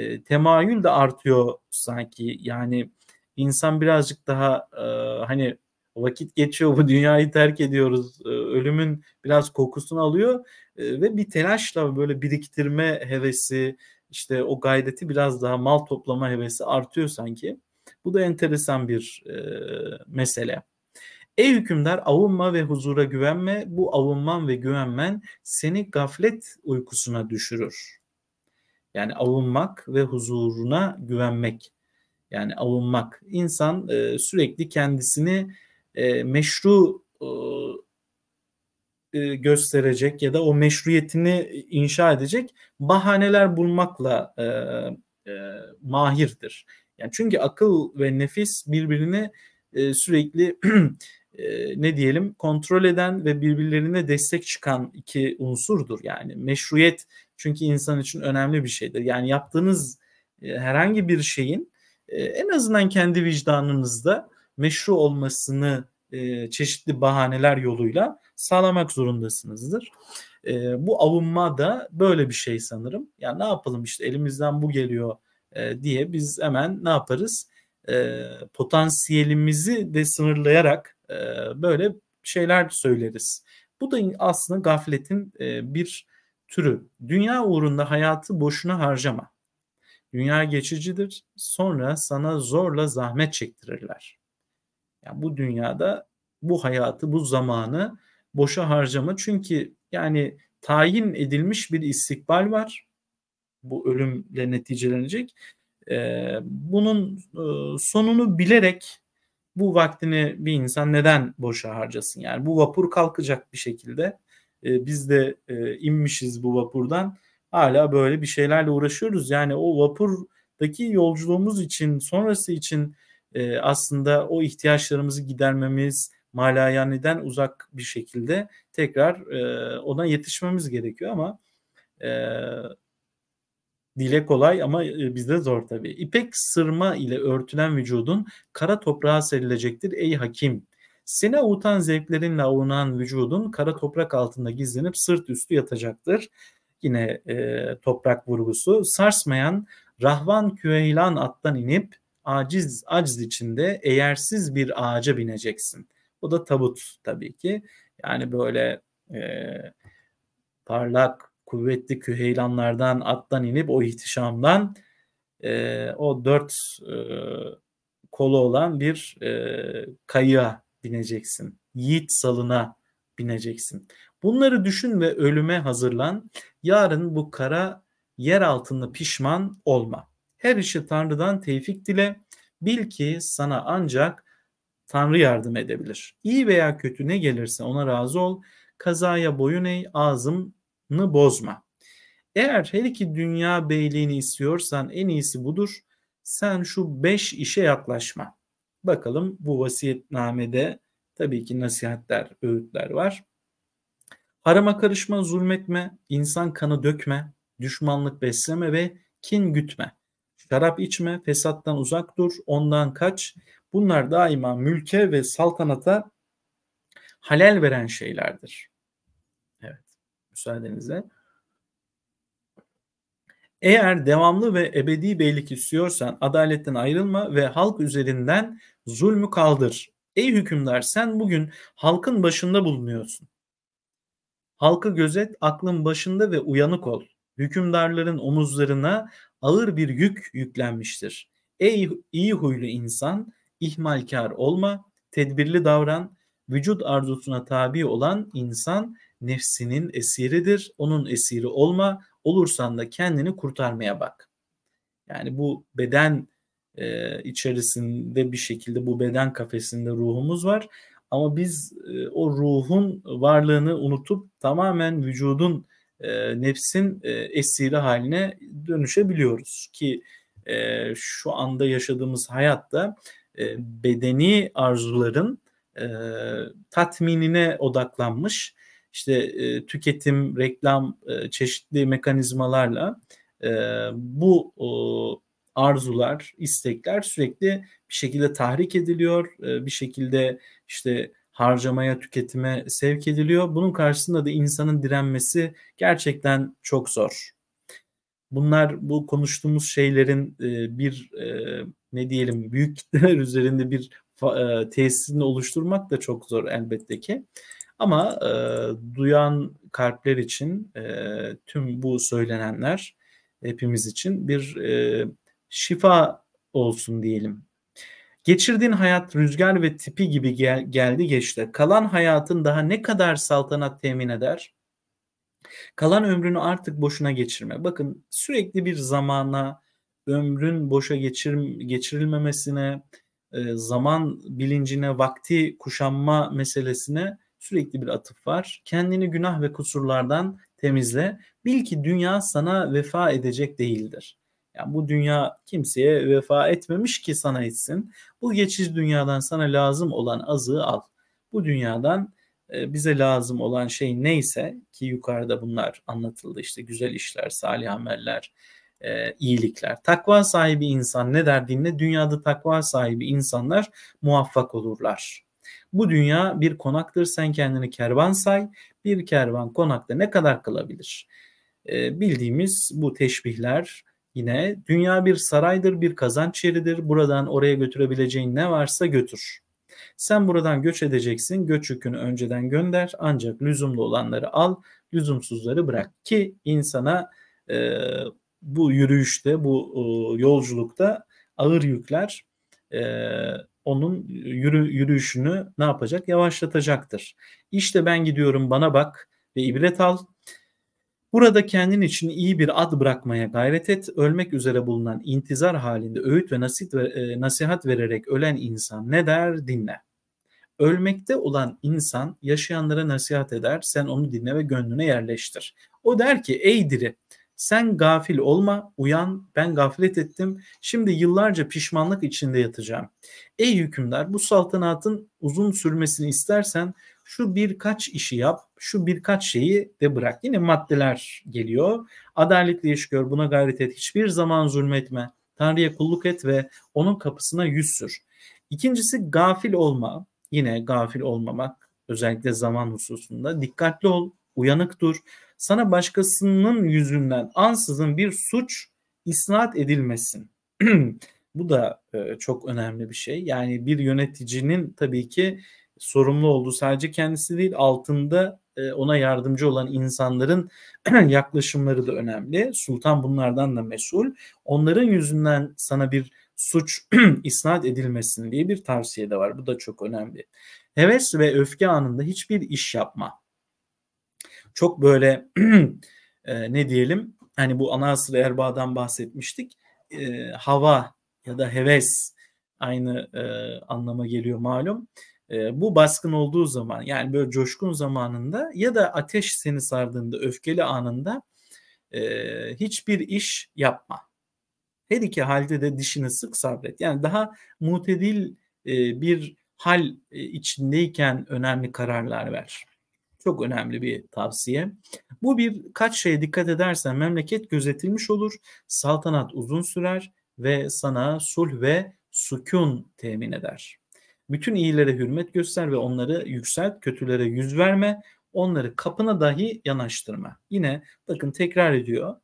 e, temayül de artıyor sanki. Yani insan birazcık daha e, hani vakit geçiyor bu dünyayı terk ediyoruz e, ölümün biraz kokusunu alıyor e, ve bir telaşla böyle biriktirme hevesi işte o gayreti biraz daha mal toplama hevesi artıyor sanki. Bu da enteresan bir e, mesele. Ey hükümdar avunma ve huzura güvenme. Bu avunman ve güvenmen seni gaflet uykusuna düşürür. Yani avunmak ve huzuruna güvenmek. Yani avunmak. İnsan e, sürekli kendisini e, meşru e, gösterecek ya da o meşruiyetini inşa edecek bahaneler bulmakla e, e, mahirdir. Yani çünkü akıl ve nefis birbirini e, sürekli <clears throat> e, ne diyelim kontrol eden ve birbirlerine destek çıkan iki unsurdur. Yani meşruiyet çünkü insan için önemli bir şeydir. Yani yaptığınız e, herhangi bir şeyin e, en azından kendi vicdanınızda meşru olmasını e, çeşitli bahaneler yoluyla sağlamak zorundasınızdır. E, bu avunma da böyle bir şey sanırım. Ya yani ne yapalım işte elimizden bu geliyor e, diye biz hemen ne yaparız? E, potansiyelimizi de sınırlayarak e, böyle şeyler söyleriz. Bu da aslında gafletin e, bir türü. Dünya uğrunda hayatı boşuna harcama. Dünya geçicidir. Sonra sana zorla zahmet çektirirler. Yani bu dünyada bu hayatı, bu zamanı boşa harcama. Çünkü yani tayin edilmiş bir istikbal var bu ölümle neticelenecek. E, bunun e, sonunu bilerek bu vaktini bir insan neden boşa harcasın? Yani bu vapur kalkacak bir şekilde. E, biz de e, inmişiz bu vapurdan. Hala böyle bir şeylerle uğraşıyoruz. Yani o vapurdaki yolculuğumuz için, sonrası için e, aslında o ihtiyaçlarımızı gidermemiz, malayaniden uzak bir şekilde tekrar e, ona yetişmemiz gerekiyor ama e, dile kolay ama e, bizde zor tabii. İpek sırma ile örtülen vücudun kara toprağa serilecektir ey hakim. Seni avutan zevklerinle avunan vücudun kara toprak altında gizlenip sırt üstü yatacaktır. Yine e, toprak vurgusu. Sarsmayan rahvan küheylan attan inip aciz aciz içinde eğersiz bir ağaca bineceksin. O da tabut tabii ki. Yani böyle e, parlak kuvvetli küheylanlardan attan inip o ihtişamdan e, o dört e, kolu olan bir e, kayığa bineceksin. Yiğit salına bineceksin. Bunları düşün ve ölüme hazırlan. Yarın bu kara yer altında pişman olma. Her işi Tanrı'dan tevfik dile. Bil ki sana ancak Tanrı yardım edebilir. İyi veya kötü ne gelirse ona razı ol. Kazaya boyun eğ, ağzım bozma. Eğer her iki dünya beyliğini istiyorsan en iyisi budur. Sen şu beş işe yaklaşma. Bakalım bu vasiyetnamede tabii ki nasihatler, öğütler var. Harama karışma, zulmetme, insan kanı dökme, düşmanlık besleme ve kin gütme. Şarap içme, fesattan uzak dur, ondan kaç. Bunlar daima mülke ve saltanata halel veren şeylerdir müsaadenizle. Eğer devamlı ve ebedi beylik istiyorsan adaletten ayrılma ve halk üzerinden zulmü kaldır. Ey hükümdar sen bugün halkın başında bulunuyorsun. Halkı gözet, aklın başında ve uyanık ol. Hükümdarların omuzlarına ağır bir yük yüklenmiştir. Ey iyi huylu insan, ihmalkar olma, tedbirli davran, vücut arzusuna tabi olan insan nefsinin esiridir. Onun esiri olma. Olursan da kendini kurtarmaya bak. Yani bu beden e, içerisinde bir şekilde bu beden kafesinde ruhumuz var. Ama biz e, o ruhun varlığını unutup tamamen vücudun e, nefsin e, esiri haline dönüşebiliyoruz ki e, şu anda yaşadığımız hayatta e, bedeni arzuların e, tatminine odaklanmış işte e, tüketim, reklam e, çeşitli mekanizmalarla e, bu e, arzular, istekler sürekli bir şekilde tahrik ediliyor, e, bir şekilde işte harcamaya, tüketime sevk ediliyor. Bunun karşısında da insanın direnmesi gerçekten çok zor. Bunlar bu konuştuğumuz şeylerin e, bir e, ne diyelim büyük kitleler <laughs> üzerinde bir e, tesirini oluşturmak da çok zor elbette ki. Ama e, duyan kalpler için e, tüm bu söylenenler hepimiz için bir e, şifa olsun diyelim. Geçirdiğin hayat rüzgar ve tipi gibi gel, geldi geçti. Kalan hayatın daha ne kadar saltanat temin eder? Kalan ömrünü artık boşuna geçirme. Bakın sürekli bir zamana, ömrün boşa geçir, geçirilmemesine, e, zaman bilincine, vakti kuşanma meselesine sürekli bir atıf var. Kendini günah ve kusurlardan temizle. Bil ki dünya sana vefa edecek değildir. Yani bu dünya kimseye vefa etmemiş ki sana etsin. Bu geçici dünyadan sana lazım olan azığı al. Bu dünyadan e, bize lazım olan şey neyse ki yukarıda bunlar anlatıldı işte güzel işler, salih ameller, e, iyilikler. Takva sahibi insan ne der dinle dünyada takva sahibi insanlar muvaffak olurlar bu dünya bir konaktır. Sen kendini kervan say. Bir kervan konakta ne kadar kalabilir? E, ee, bildiğimiz bu teşbihler yine dünya bir saraydır, bir kazanç yeridir. Buradan oraya götürebileceğin ne varsa götür. Sen buradan göç edeceksin. Göç yükünü önceden gönder. Ancak lüzumlu olanları al, lüzumsuzları bırak ki insana e, bu yürüyüşte, bu e, yolculukta ağır yükler e, onun yürü, yürüyüşünü ne yapacak? Yavaşlatacaktır. İşte ben gidiyorum bana bak ve ibret al. Burada kendin için iyi bir ad bırakmaya gayret et. Ölmek üzere bulunan intizar halinde öğüt ve nasihat, ve, e, nasihat vererek ölen insan ne der dinle. Ölmekte olan insan yaşayanlara nasihat eder. Sen onu dinle ve gönlüne yerleştir. O der ki ey diri sen gafil olma, uyan, ben gaflet ettim. Şimdi yıllarca pişmanlık içinde yatacağım. Ey hükümdar bu saltanatın uzun sürmesini istersen şu birkaç işi yap, şu birkaç şeyi de bırak. Yine maddeler geliyor. Adaletli iş gör, buna gayret et. Hiçbir zaman zulmetme. Tanrı'ya kulluk et ve onun kapısına yüz sür. İkincisi gafil olma. Yine gafil olmamak özellikle zaman hususunda. Dikkatli ol, uyanık dur sana başkasının yüzünden ansızın bir suç isnat edilmesin. <clears throat> Bu da e, çok önemli bir şey. Yani bir yöneticinin tabii ki sorumlu olduğu sadece kendisi değil altında e, ona yardımcı olan insanların <clears throat> yaklaşımları da önemli. Sultan bunlardan da mesul. Onların yüzünden sana bir suç <clears throat> isnat edilmesin diye bir tavsiye de var. Bu da çok önemli. Heves ve öfke anında hiçbir iş yapma çok böyle <clears throat> e, ne diyelim hani bu ana asır erbağdan bahsetmiştik. E, hava ya da heves aynı e, anlama geliyor malum. E, bu baskın olduğu zaman yani böyle coşkun zamanında ya da ateş seni sardığında öfkeli anında e, hiçbir iş yapma. Her iki halde de dişini sık sabret. Yani daha mutedil e, bir hal e, içindeyken önemli kararlar ver. Çok önemli bir tavsiye. Bu bir kaç şeye dikkat edersen memleket gözetilmiş olur, saltanat uzun sürer ve sana sulh ve sükun temin eder. Bütün iyilere hürmet göster ve onları yükselt, kötülere yüz verme, onları kapına dahi yanaştırma. Yine bakın tekrar ediyor,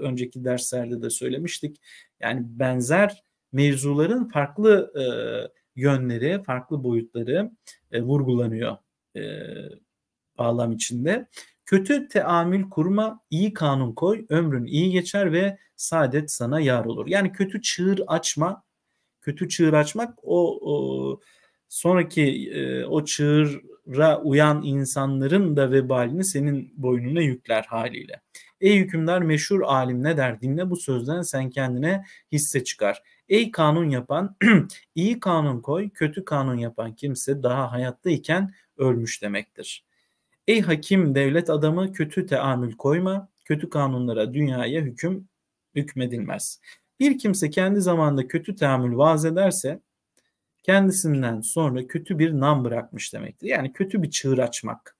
önceki derslerde de söylemiştik. Yani benzer mevzuların farklı yönleri, farklı boyutları vurgulanıyor bağlam içinde. Kötü teamül kurma, iyi kanun koy, ömrün iyi geçer ve saadet sana yar olur. Yani kötü çığır açma, kötü çığır açmak o, o sonraki e, o çığıra uyan insanların da vebalini senin boynuna yükler haliyle. Ey hükümdar meşhur alim ne der dinle bu sözden sen kendine hisse çıkar. Ey kanun yapan <clears throat> iyi kanun koy kötü kanun yapan kimse daha hayattayken ölmüş demektir. Ey hakim devlet adamı kötü teamül koyma, kötü kanunlara dünyaya hüküm hükmedilmez. Bir kimse kendi zamanında kötü teamül vaaz ederse kendisinden sonra kötü bir nam bırakmış demektir. Yani kötü bir çığır açmak.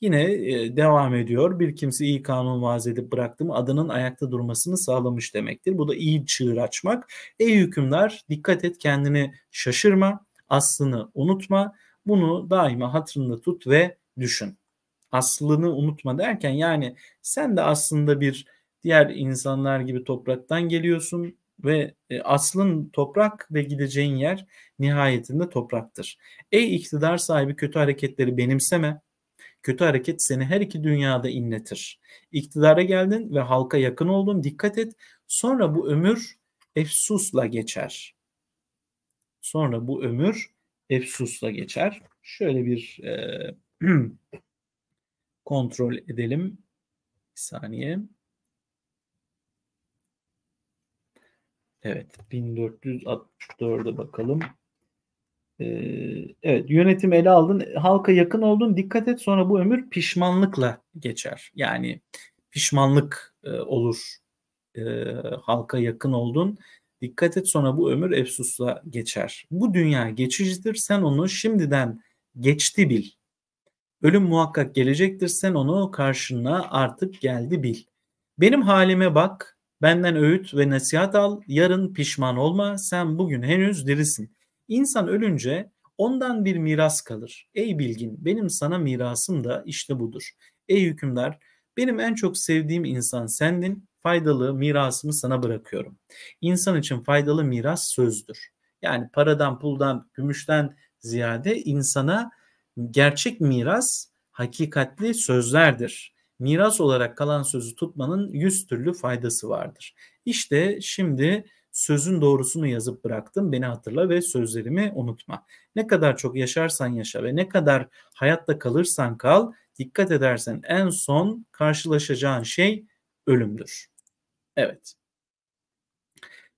Yine e, devam ediyor. Bir kimse iyi kanun vaaz edip bıraktı mı adının ayakta durmasını sağlamış demektir. Bu da iyi çığır açmak. Ey hükümler dikkat et kendini şaşırma, aslını unutma. Bunu daima hatırında tut ve düşün aslını unutma derken yani sen de aslında bir diğer insanlar gibi topraktan geliyorsun ve e, aslın toprak ve gideceğin yer nihayetinde topraktır. Ey iktidar sahibi kötü hareketleri benimseme. Kötü hareket seni her iki dünyada inletir. İktidara geldin ve halka yakın oldun. Dikkat et. Sonra bu ömür efsusla geçer. Sonra bu ömür efsusla geçer. Şöyle bir e, <clears throat> kontrol edelim. Bir saniye. Evet 1464'e bakalım. Ee, evet yönetim ele aldın. Halka yakın oldun. Dikkat et sonra bu ömür pişmanlıkla geçer. Yani pişmanlık e, olur. E, halka yakın oldun. Dikkat et sonra bu ömür efsusla geçer. Bu dünya geçicidir. Sen onu şimdiden geçti bil. Ölüm muhakkak gelecektir. Sen onu karşına artık geldi bil. Benim halime bak. Benden öğüt ve nasihat al. Yarın pişman olma. Sen bugün henüz dirisin. İnsan ölünce ondan bir miras kalır. Ey bilgin benim sana mirasım da işte budur. Ey hükümdar benim en çok sevdiğim insan sendin. Faydalı mirasımı sana bırakıyorum. İnsan için faydalı miras sözdür. Yani paradan, puldan, gümüşten ziyade insana gerçek miras hakikatli sözlerdir. Miras olarak kalan sözü tutmanın yüz türlü faydası vardır. İşte şimdi sözün doğrusunu yazıp bıraktım. Beni hatırla ve sözlerimi unutma. Ne kadar çok yaşarsan yaşa ve ne kadar hayatta kalırsan kal, dikkat edersen en son karşılaşacağın şey ölümdür. Evet.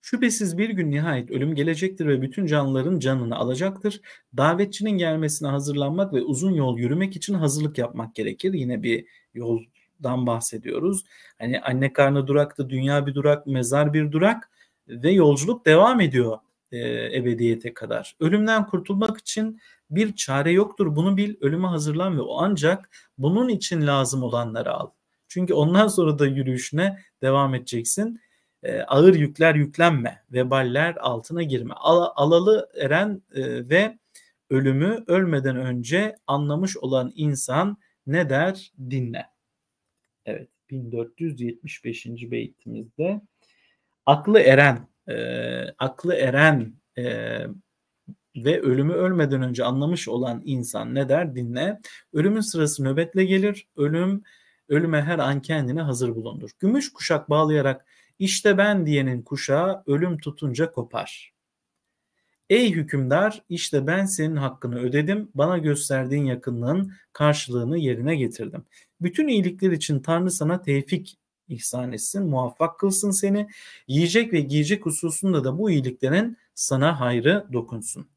Şüphesiz bir gün nihayet ölüm gelecektir ve bütün canlıların canını alacaktır. Davetçinin gelmesine hazırlanmak ve uzun yol yürümek için hazırlık yapmak gerekir. Yine bir yoldan bahsediyoruz. Hani anne karnı durakta, dünya bir durak, mezar bir durak ve yolculuk devam ediyor e, ebediyete kadar. Ölümden kurtulmak için bir çare yoktur. Bunu bil, ölüme hazırlan ve o ancak bunun için lazım olanları al. Çünkü ondan sonra da yürüyüşüne devam edeceksin e, ağır yükler yüklenme, veballer altına girme. Al, alalı eren e, ve ölümü ölmeden önce anlamış olan insan ne der? Dinle. Evet 1475. beytimizde aklı eren, e, aklı eren e, ve ölümü ölmeden önce anlamış olan insan ne der? Dinle. Ölümün sırası nöbetle gelir. Ölüm ölüme her an kendini hazır bulundur. Gümüş kuşak bağlayarak işte ben diyenin kuşağı ölüm tutunca kopar. Ey hükümdar işte ben senin hakkını ödedim. Bana gösterdiğin yakınlığın karşılığını yerine getirdim. Bütün iyilikler için Tanrı sana tevfik ihsan etsin, muvaffak kılsın seni. Yiyecek ve giyecek hususunda da bu iyiliklerin sana hayrı dokunsun.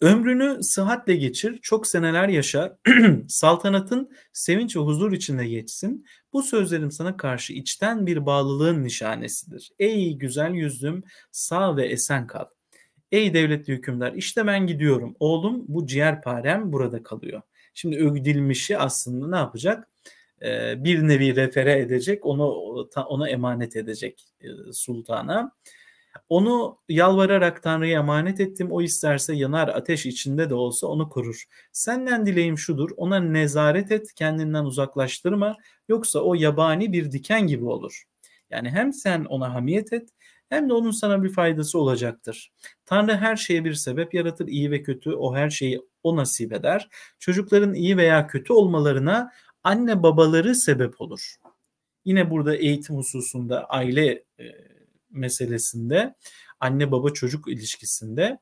Ömrünü sıhhatle geçir, çok seneler yaşa, <clears throat> saltanatın sevinç ve huzur içinde geçsin. Bu sözlerim sana karşı içten bir bağlılığın nişanesidir. Ey güzel yüzüm, sağ ve esen kal. Ey devletli hükümdar, işte ben gidiyorum. Oğlum bu ciğerparem burada kalıyor. Şimdi övdilmişi aslında ne yapacak? Ee, bir nevi refere edecek, onu ona emanet edecek e, sultana. Onu yalvararak Tanrı'ya emanet ettim. O isterse yanar ateş içinde de olsa onu korur. Senden dileğim şudur. Ona nezaret et, kendinden uzaklaştırma. Yoksa o yabani bir diken gibi olur. Yani hem sen ona hamiyet et hem de onun sana bir faydası olacaktır. Tanrı her şeye bir sebep yaratır. iyi ve kötü o her şeyi o nasip eder. Çocukların iyi veya kötü olmalarına anne babaları sebep olur. Yine burada eğitim hususunda aile e, meselesinde, anne baba çocuk ilişkisinde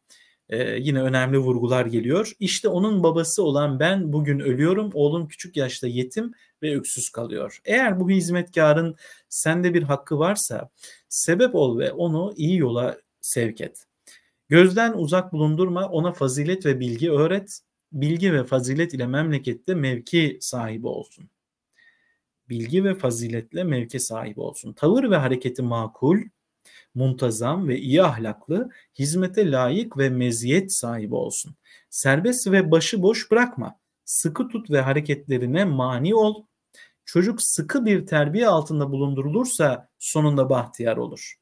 e, yine önemli vurgular geliyor. İşte onun babası olan ben bugün ölüyorum, oğlum küçük yaşta yetim ve öksüz kalıyor. Eğer bu hizmetkarın sende bir hakkı varsa sebep ol ve onu iyi yola sevk et. Gözden uzak bulundurma, ona fazilet ve bilgi öğret. Bilgi ve fazilet ile memlekette mevki sahibi olsun. Bilgi ve faziletle mevki sahibi olsun. Tavır ve hareketi makul, muntazam ve iyi ahlaklı, hizmete layık ve meziyet sahibi olsun. Serbest ve başı boş bırakma. Sıkı tut ve hareketlerine mani ol. Çocuk sıkı bir terbiye altında bulundurulursa sonunda bahtiyar olur.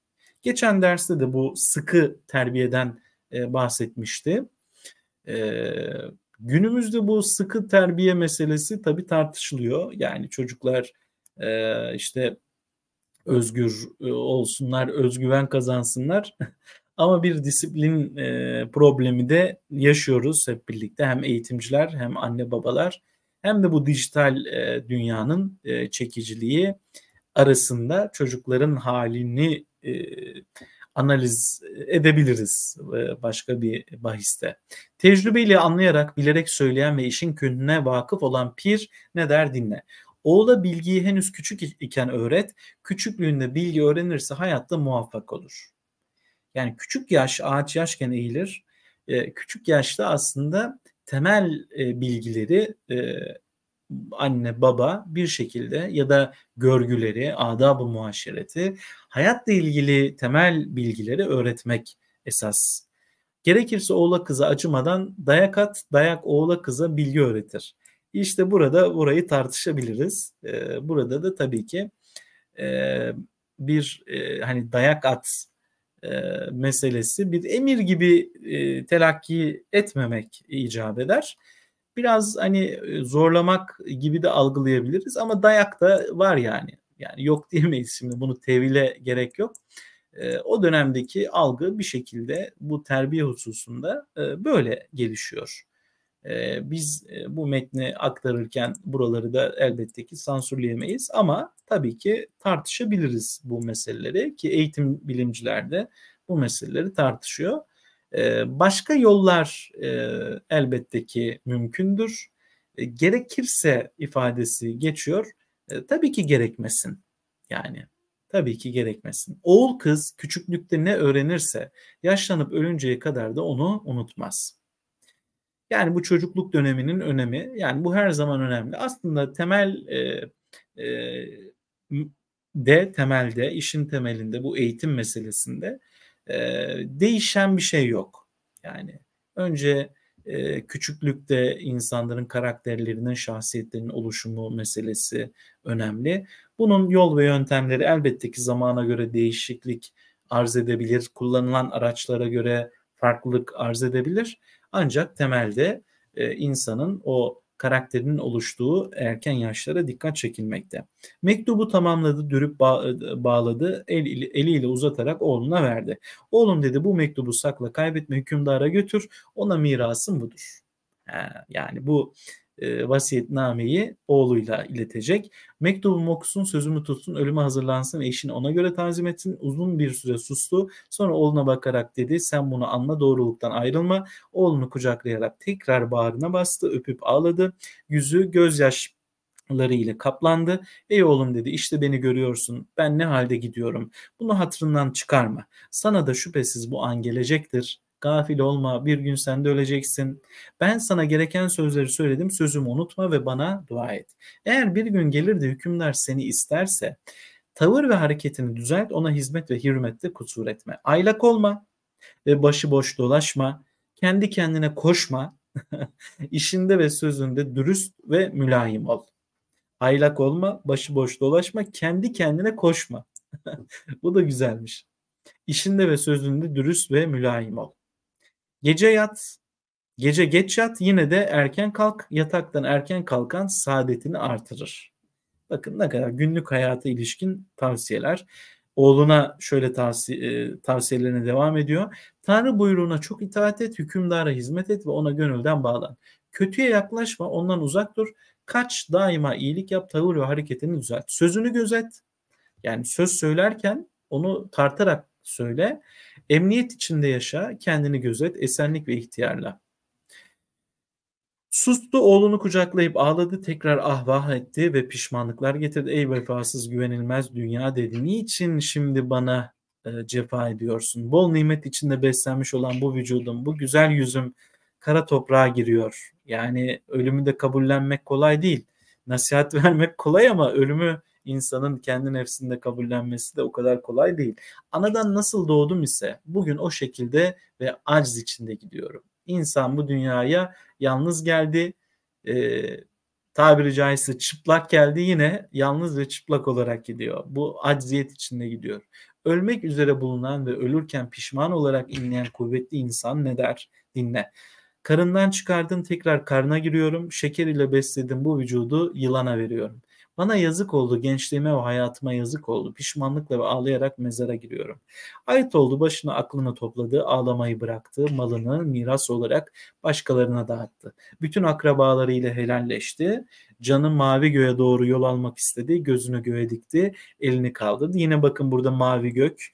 Geçen derste de bu sıkı terbiyeden e, bahsetmişti. E, günümüzde bu sıkı terbiye meselesi tabii tartışılıyor. Yani çocuklar e, işte özgür e, olsunlar, özgüven kazansınlar. <laughs> Ama bir disiplin e, problemi de yaşıyoruz hep birlikte. Hem eğitimciler hem anne babalar hem de bu dijital e, dünyanın e, çekiciliği arasında çocukların halini e, analiz edebiliriz e, başka bir bahiste. Tecrübeyle anlayarak, bilerek söyleyen ve işin künhüne vakıf olan pir ne der dinle. Oğula bilgiyi henüz küçük iken öğret. Küçüklüğünde bilgi öğrenirse hayatta muvaffak olur. Yani küçük yaş ağaç yaşken eğilir. E, küçük yaşta aslında temel e, bilgileri e, anne baba bir şekilde ya da görgüleri, adab-ı muaşereti, hayatla ilgili temel bilgileri öğretmek esas. Gerekirse oğla kıza acımadan dayak at, dayak oğla kıza bilgi öğretir. İşte burada burayı tartışabiliriz. Ee, burada da tabii ki e, bir e, hani dayak at e, meselesi bir emir gibi telakki etmemek icap eder. Biraz hani zorlamak gibi de algılayabiliriz ama dayak da var yani. Yani yok diyemeyiz şimdi bunu tevile gerek yok. o dönemdeki algı bir şekilde bu terbiye hususunda böyle gelişiyor. Ee, biz e, bu metni aktarırken buraları da elbette ki sansürleyemeyiz ama tabii ki tartışabiliriz bu meseleleri ki eğitim bilimciler de bu meseleleri tartışıyor. Ee, başka yollar e, elbette ki mümkündür. E, gerekirse ifadesi geçiyor. E, tabii ki gerekmesin yani. Tabii ki gerekmesin. Oğul kız küçüklükte ne öğrenirse yaşlanıp ölünceye kadar da onu unutmaz. Yani bu çocukluk döneminin önemi yani bu her zaman önemli. Aslında temel e, e, de temelde işin temelinde bu eğitim meselesinde e, değişen bir şey yok. Yani önce e, küçüklükte insanların karakterlerinin, şahsiyetlerinin oluşumu meselesi önemli. Bunun yol ve yöntemleri elbette ki zamana göre değişiklik arz edebilir, kullanılan araçlara göre farklılık arz edebilir. Ancak temelde e, insanın o karakterinin oluştuğu erken yaşlara dikkat çekilmekte. Mektubu tamamladı, dürüp e, bağladı, el, eliyle uzatarak oğluna verdi. Oğlum dedi bu mektubu sakla, kaybetme hükümdara götür, ona mirasın budur. Ha, yani bu e, vasiyetnameyi oğluyla iletecek. Mektubumu okusun, sözümü tutsun, ölüme hazırlansın, eşini ona göre tanzim etsin. Uzun bir süre sustu. Sonra oğluna bakarak dedi, sen bunu anla, doğruluktan ayrılma. Oğlunu kucaklayarak tekrar bağrına bastı, öpüp ağladı. Yüzü gözyaş ile kaplandı. Ey oğlum dedi işte beni görüyorsun ben ne halde gidiyorum. Bunu hatırından çıkarma. Sana da şüphesiz bu an gelecektir. Gafil olma, bir gün sen de öleceksin. Ben sana gereken sözleri söyledim, sözümü unutma ve bana dua et. Eğer bir gün gelir de hükümdar seni isterse, tavır ve hareketini düzelt, ona hizmet ve hürmette kusur etme. Aylak olma ve başıboş dolaşma, kendi kendine koşma, <laughs> işinde ve sözünde dürüst ve mülayim ol. Aylak olma, başıboş dolaşma, kendi kendine koşma. <laughs> Bu da güzelmiş. İşinde ve sözünde dürüst ve mülayim ol. Gece yat, gece geç yat yine de erken kalk. Yataktan erken kalkan saadetini artırır. Bakın ne kadar günlük hayata ilişkin tavsiyeler. Oğluna şöyle tavsiye, tavsiyelerine devam ediyor. Tanrı buyruğuna çok itaat et, hükümdara hizmet et ve ona gönülden bağlan. Kötüye yaklaşma, ondan uzak dur. Kaç daima iyilik yap, tavır ve hareketini düzelt. Sözünü gözet. Yani söz söylerken onu tartarak söyle. Emniyet içinde yaşa, kendini gözet, esenlik ve ihtiyarla. Sustu oğlunu kucaklayıp ağladı, tekrar ahvah etti ve pişmanlıklar getirdi. Ey vefasız güvenilmez dünya dedi. Niçin şimdi bana e, cefa ediyorsun? Bol nimet içinde beslenmiş olan bu vücudum, bu güzel yüzüm kara toprağa giriyor. Yani ölümü de kabullenmek kolay değil. Nasihat <laughs> vermek kolay ama ölümü insanın kendi nefsinde kabullenmesi de o kadar kolay değil. Anadan nasıl doğdum ise bugün o şekilde ve aciz içinde gidiyorum. İnsan bu dünyaya yalnız geldi. E, tabiri caizse çıplak geldi yine yalnız ve çıplak olarak gidiyor. Bu acziyet içinde gidiyor. Ölmek üzere bulunan ve ölürken pişman olarak inleyen kuvvetli insan ne der? Dinle. Karından çıkardım tekrar karna giriyorum. Şeker ile besledim bu vücudu yılana veriyorum. Bana yazık oldu, gençliğime ve hayatıma yazık oldu. Pişmanlıkla ve ağlayarak mezara giriyorum. Ait oldu başını aklını topladı, ağlamayı bıraktı, malını miras olarak başkalarına dağıttı. Bütün akrabalarıyla helalleşti. Canı mavi göğe doğru yol almak istedi, gözünü göğe dikti, elini kaldırdı. Yine bakın burada mavi gök,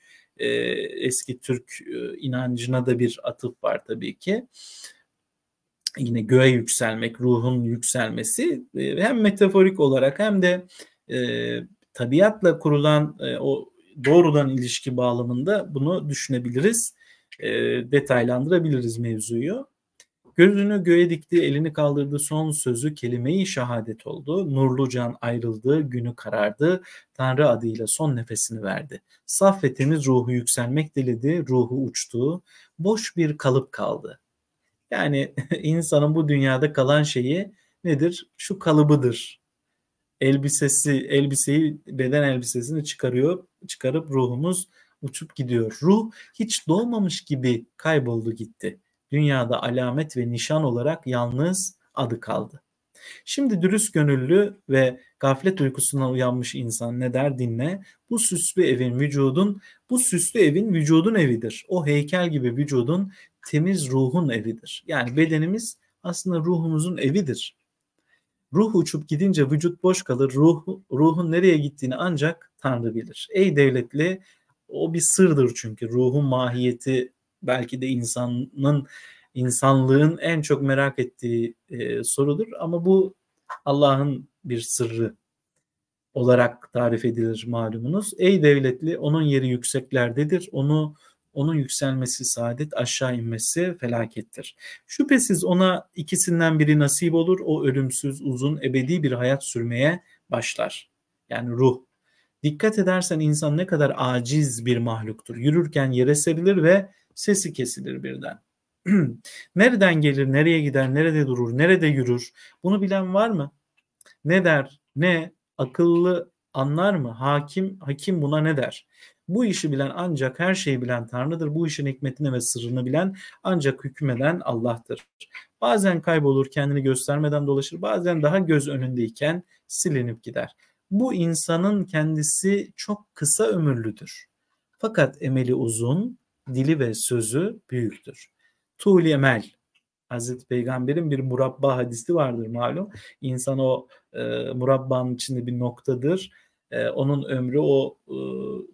eski Türk inancına da bir atıf var tabii ki yine göğe yükselmek, ruhun yükselmesi e, hem metaforik olarak hem de e, tabiatla kurulan e, o doğrudan ilişki bağlamında bunu düşünebiliriz, e, detaylandırabiliriz mevzuyu. Gözünü göğe dikti, elini kaldırdı, son sözü kelimeyi şehadet oldu. Nurlu can ayrıldı, günü karardı, Tanrı adıyla son nefesini verdi. Saf ve temiz ruhu yükselmek diledi, ruhu uçtu, boş bir kalıp kaldı. Yani <laughs> insanın bu dünyada kalan şeyi nedir? Şu kalıbıdır. Elbisesi, elbiseyi, beden elbisesini çıkarıyor, çıkarıp ruhumuz uçup gidiyor. Ruh hiç doğmamış gibi kayboldu gitti. Dünyada alamet ve nişan olarak yalnız adı kaldı. Şimdi dürüst gönüllü ve gaflet uykusundan uyanmış insan ne der dinle. Bu süslü evin vücudun, bu süslü evin vücudun evidir. O heykel gibi vücudun temiz ruhun evidir. Yani bedenimiz aslında ruhumuzun evidir. Ruh uçup gidince vücut boş kalır. Ruh, ruhun nereye gittiğini ancak Tanrı bilir. Ey devletli o bir sırdır çünkü ruhun mahiyeti belki de insanın insanlığın en çok merak ettiği e, sorudur ama bu Allah'ın bir sırrı olarak tarif edilir malumunuz. Ey devletli onun yeri yükseklerdedir. Onu onun yükselmesi saadet, aşağı inmesi felakettir. Şüphesiz ona ikisinden biri nasip olur, o ölümsüz, uzun, ebedi bir hayat sürmeye başlar. Yani ruh. Dikkat edersen insan ne kadar aciz bir mahluktur. Yürürken yere serilir ve sesi kesilir birden. <clears throat> Nereden gelir, nereye gider, nerede durur, nerede yürür? Bunu bilen var mı? Ne der, ne akıllı anlar mı? Hakim hakim buna ne der? Bu işi bilen ancak her şeyi bilen Tanrı'dır. Bu işin hikmetini ve sırrını bilen ancak hükmeden Allah'tır. Bazen kaybolur kendini göstermeden dolaşır. Bazen daha göz önündeyken silinip gider. Bu insanın kendisi çok kısa ömürlüdür. Fakat emeli uzun, dili ve sözü büyüktür. Tuğul emel Hazreti Peygamber'in bir murabba hadisi vardır malum. İnsan o e, murabbanın içinde bir noktadır e, onun ömrü o e,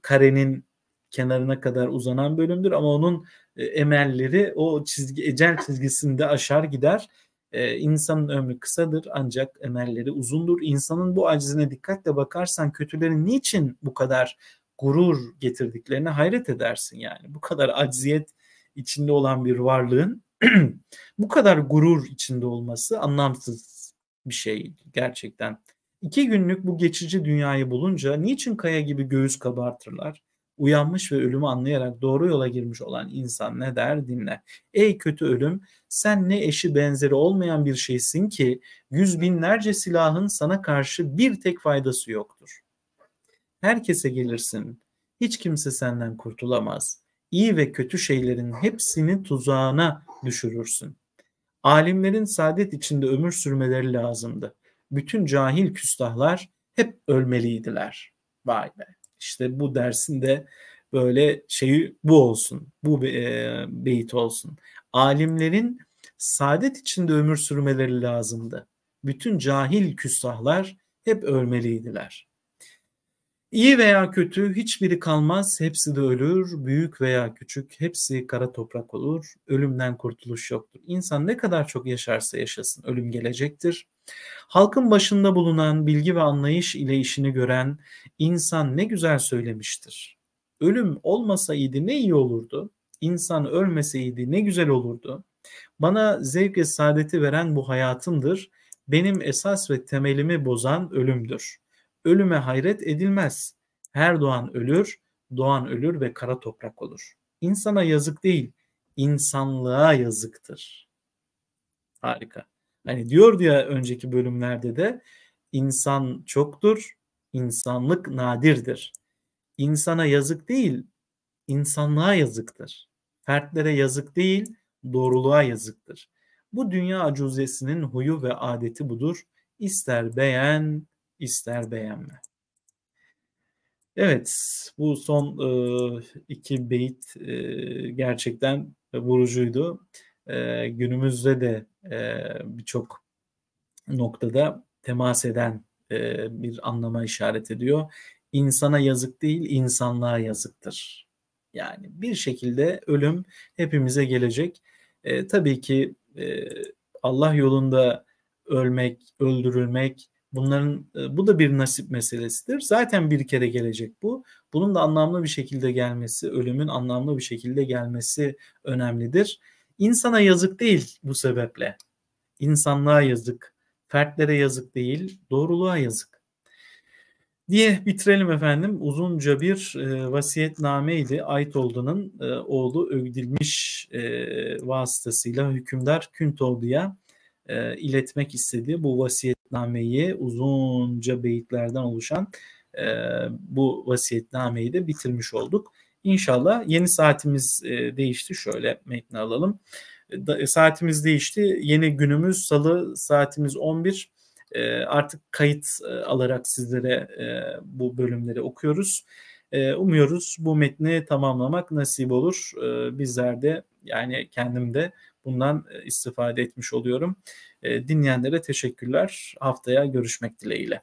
karenin kenarına kadar uzanan bölümdür ama onun e, emelleri o çizgi ecel çizgisinde aşar gider. E, insanın ömrü kısadır ancak emelleri uzundur. İnsanın bu acizine dikkatle bakarsan kötülerin niçin bu kadar gurur getirdiklerine hayret edersin yani. Bu kadar acziyet içinde olan bir varlığın <clears throat> bu kadar gurur içinde olması anlamsız bir şey gerçekten İki günlük bu geçici dünyayı bulunca niçin kaya gibi göğüs kabartırlar? Uyanmış ve ölümü anlayarak doğru yola girmiş olan insan ne der dinle. Ey kötü ölüm sen ne eşi benzeri olmayan bir şeysin ki yüz binlerce silahın sana karşı bir tek faydası yoktur. Herkese gelirsin. Hiç kimse senden kurtulamaz. İyi ve kötü şeylerin hepsini tuzağına düşürürsün. Alimlerin saadet içinde ömür sürmeleri lazımdı bütün cahil küstahlar hep ölmeliydiler. Vay be. İşte bu dersinde böyle şeyi bu olsun. Bu e, beyit olsun. Alimlerin saadet içinde ömür sürmeleri lazımdı. Bütün cahil küstahlar hep ölmeliydiler. İyi veya kötü hiçbiri kalmaz, hepsi de ölür. Büyük veya küçük hepsi kara toprak olur. Ölümden kurtuluş yoktur. İnsan ne kadar çok yaşarsa yaşasın ölüm gelecektir. Halkın başında bulunan bilgi ve anlayış ile işini gören insan ne güzel söylemiştir. Ölüm olmasaydı ne iyi olurdu? İnsan ölmeseydi ne güzel olurdu? Bana zevk ve saadeti veren bu hayatımdır. Benim esas ve temelimi bozan ölümdür.'' Ölüme hayret edilmez. Her doğan ölür, doğan ölür ve kara toprak olur. İnsana yazık değil, insanlığa yazıktır. Harika. Hani diyor diye önceki bölümlerde de insan çoktur, insanlık nadirdir. İnsana yazık değil, insanlığa yazıktır. Fertlere yazık değil, doğruluğa yazıktır. Bu dünya acuzesinin huyu ve adeti budur. İster beğen, ister beğenme. Evet, bu son e, iki beyit e, gerçekten vurucuydu. E, günümüzde de e, birçok noktada temas eden e, bir anlama işaret ediyor. İnsana yazık değil, insanlığa yazıktır. Yani bir şekilde ölüm hepimize gelecek. E, tabii ki e, Allah yolunda ölmek, öldürülmek, Bunların e, bu da bir nasip meselesidir. Zaten bir kere gelecek bu. Bunun da anlamlı bir şekilde gelmesi, ölümün anlamlı bir şekilde gelmesi önemlidir. İnsana yazık değil bu sebeple. İnsanlığa yazık, fertlere yazık değil, doğruluğa yazık. Diye bitirelim efendim. Uzunca bir e, vasiyetnameydi. Aytoğlu'nun e, oğlu övdilmiş e, vasıtasıyla hükümdar Küntoğlu'ya e, iletmek istediği bu vasiyetnameyi uzunca beyitlerden oluşan e, bu vasiyetnameyi de bitirmiş olduk. İnşallah yeni saatimiz e, değişti. Şöyle metni alalım. Da, e, saatimiz değişti. Yeni günümüz salı saatimiz 11. E, artık kayıt e, alarak sizlere e, bu bölümleri okuyoruz. E, umuyoruz bu metni tamamlamak nasip olur. E, bizler de yani kendim de bundan e, istifade etmiş oluyorum. E, dinleyenlere teşekkürler. Haftaya görüşmek dileğiyle.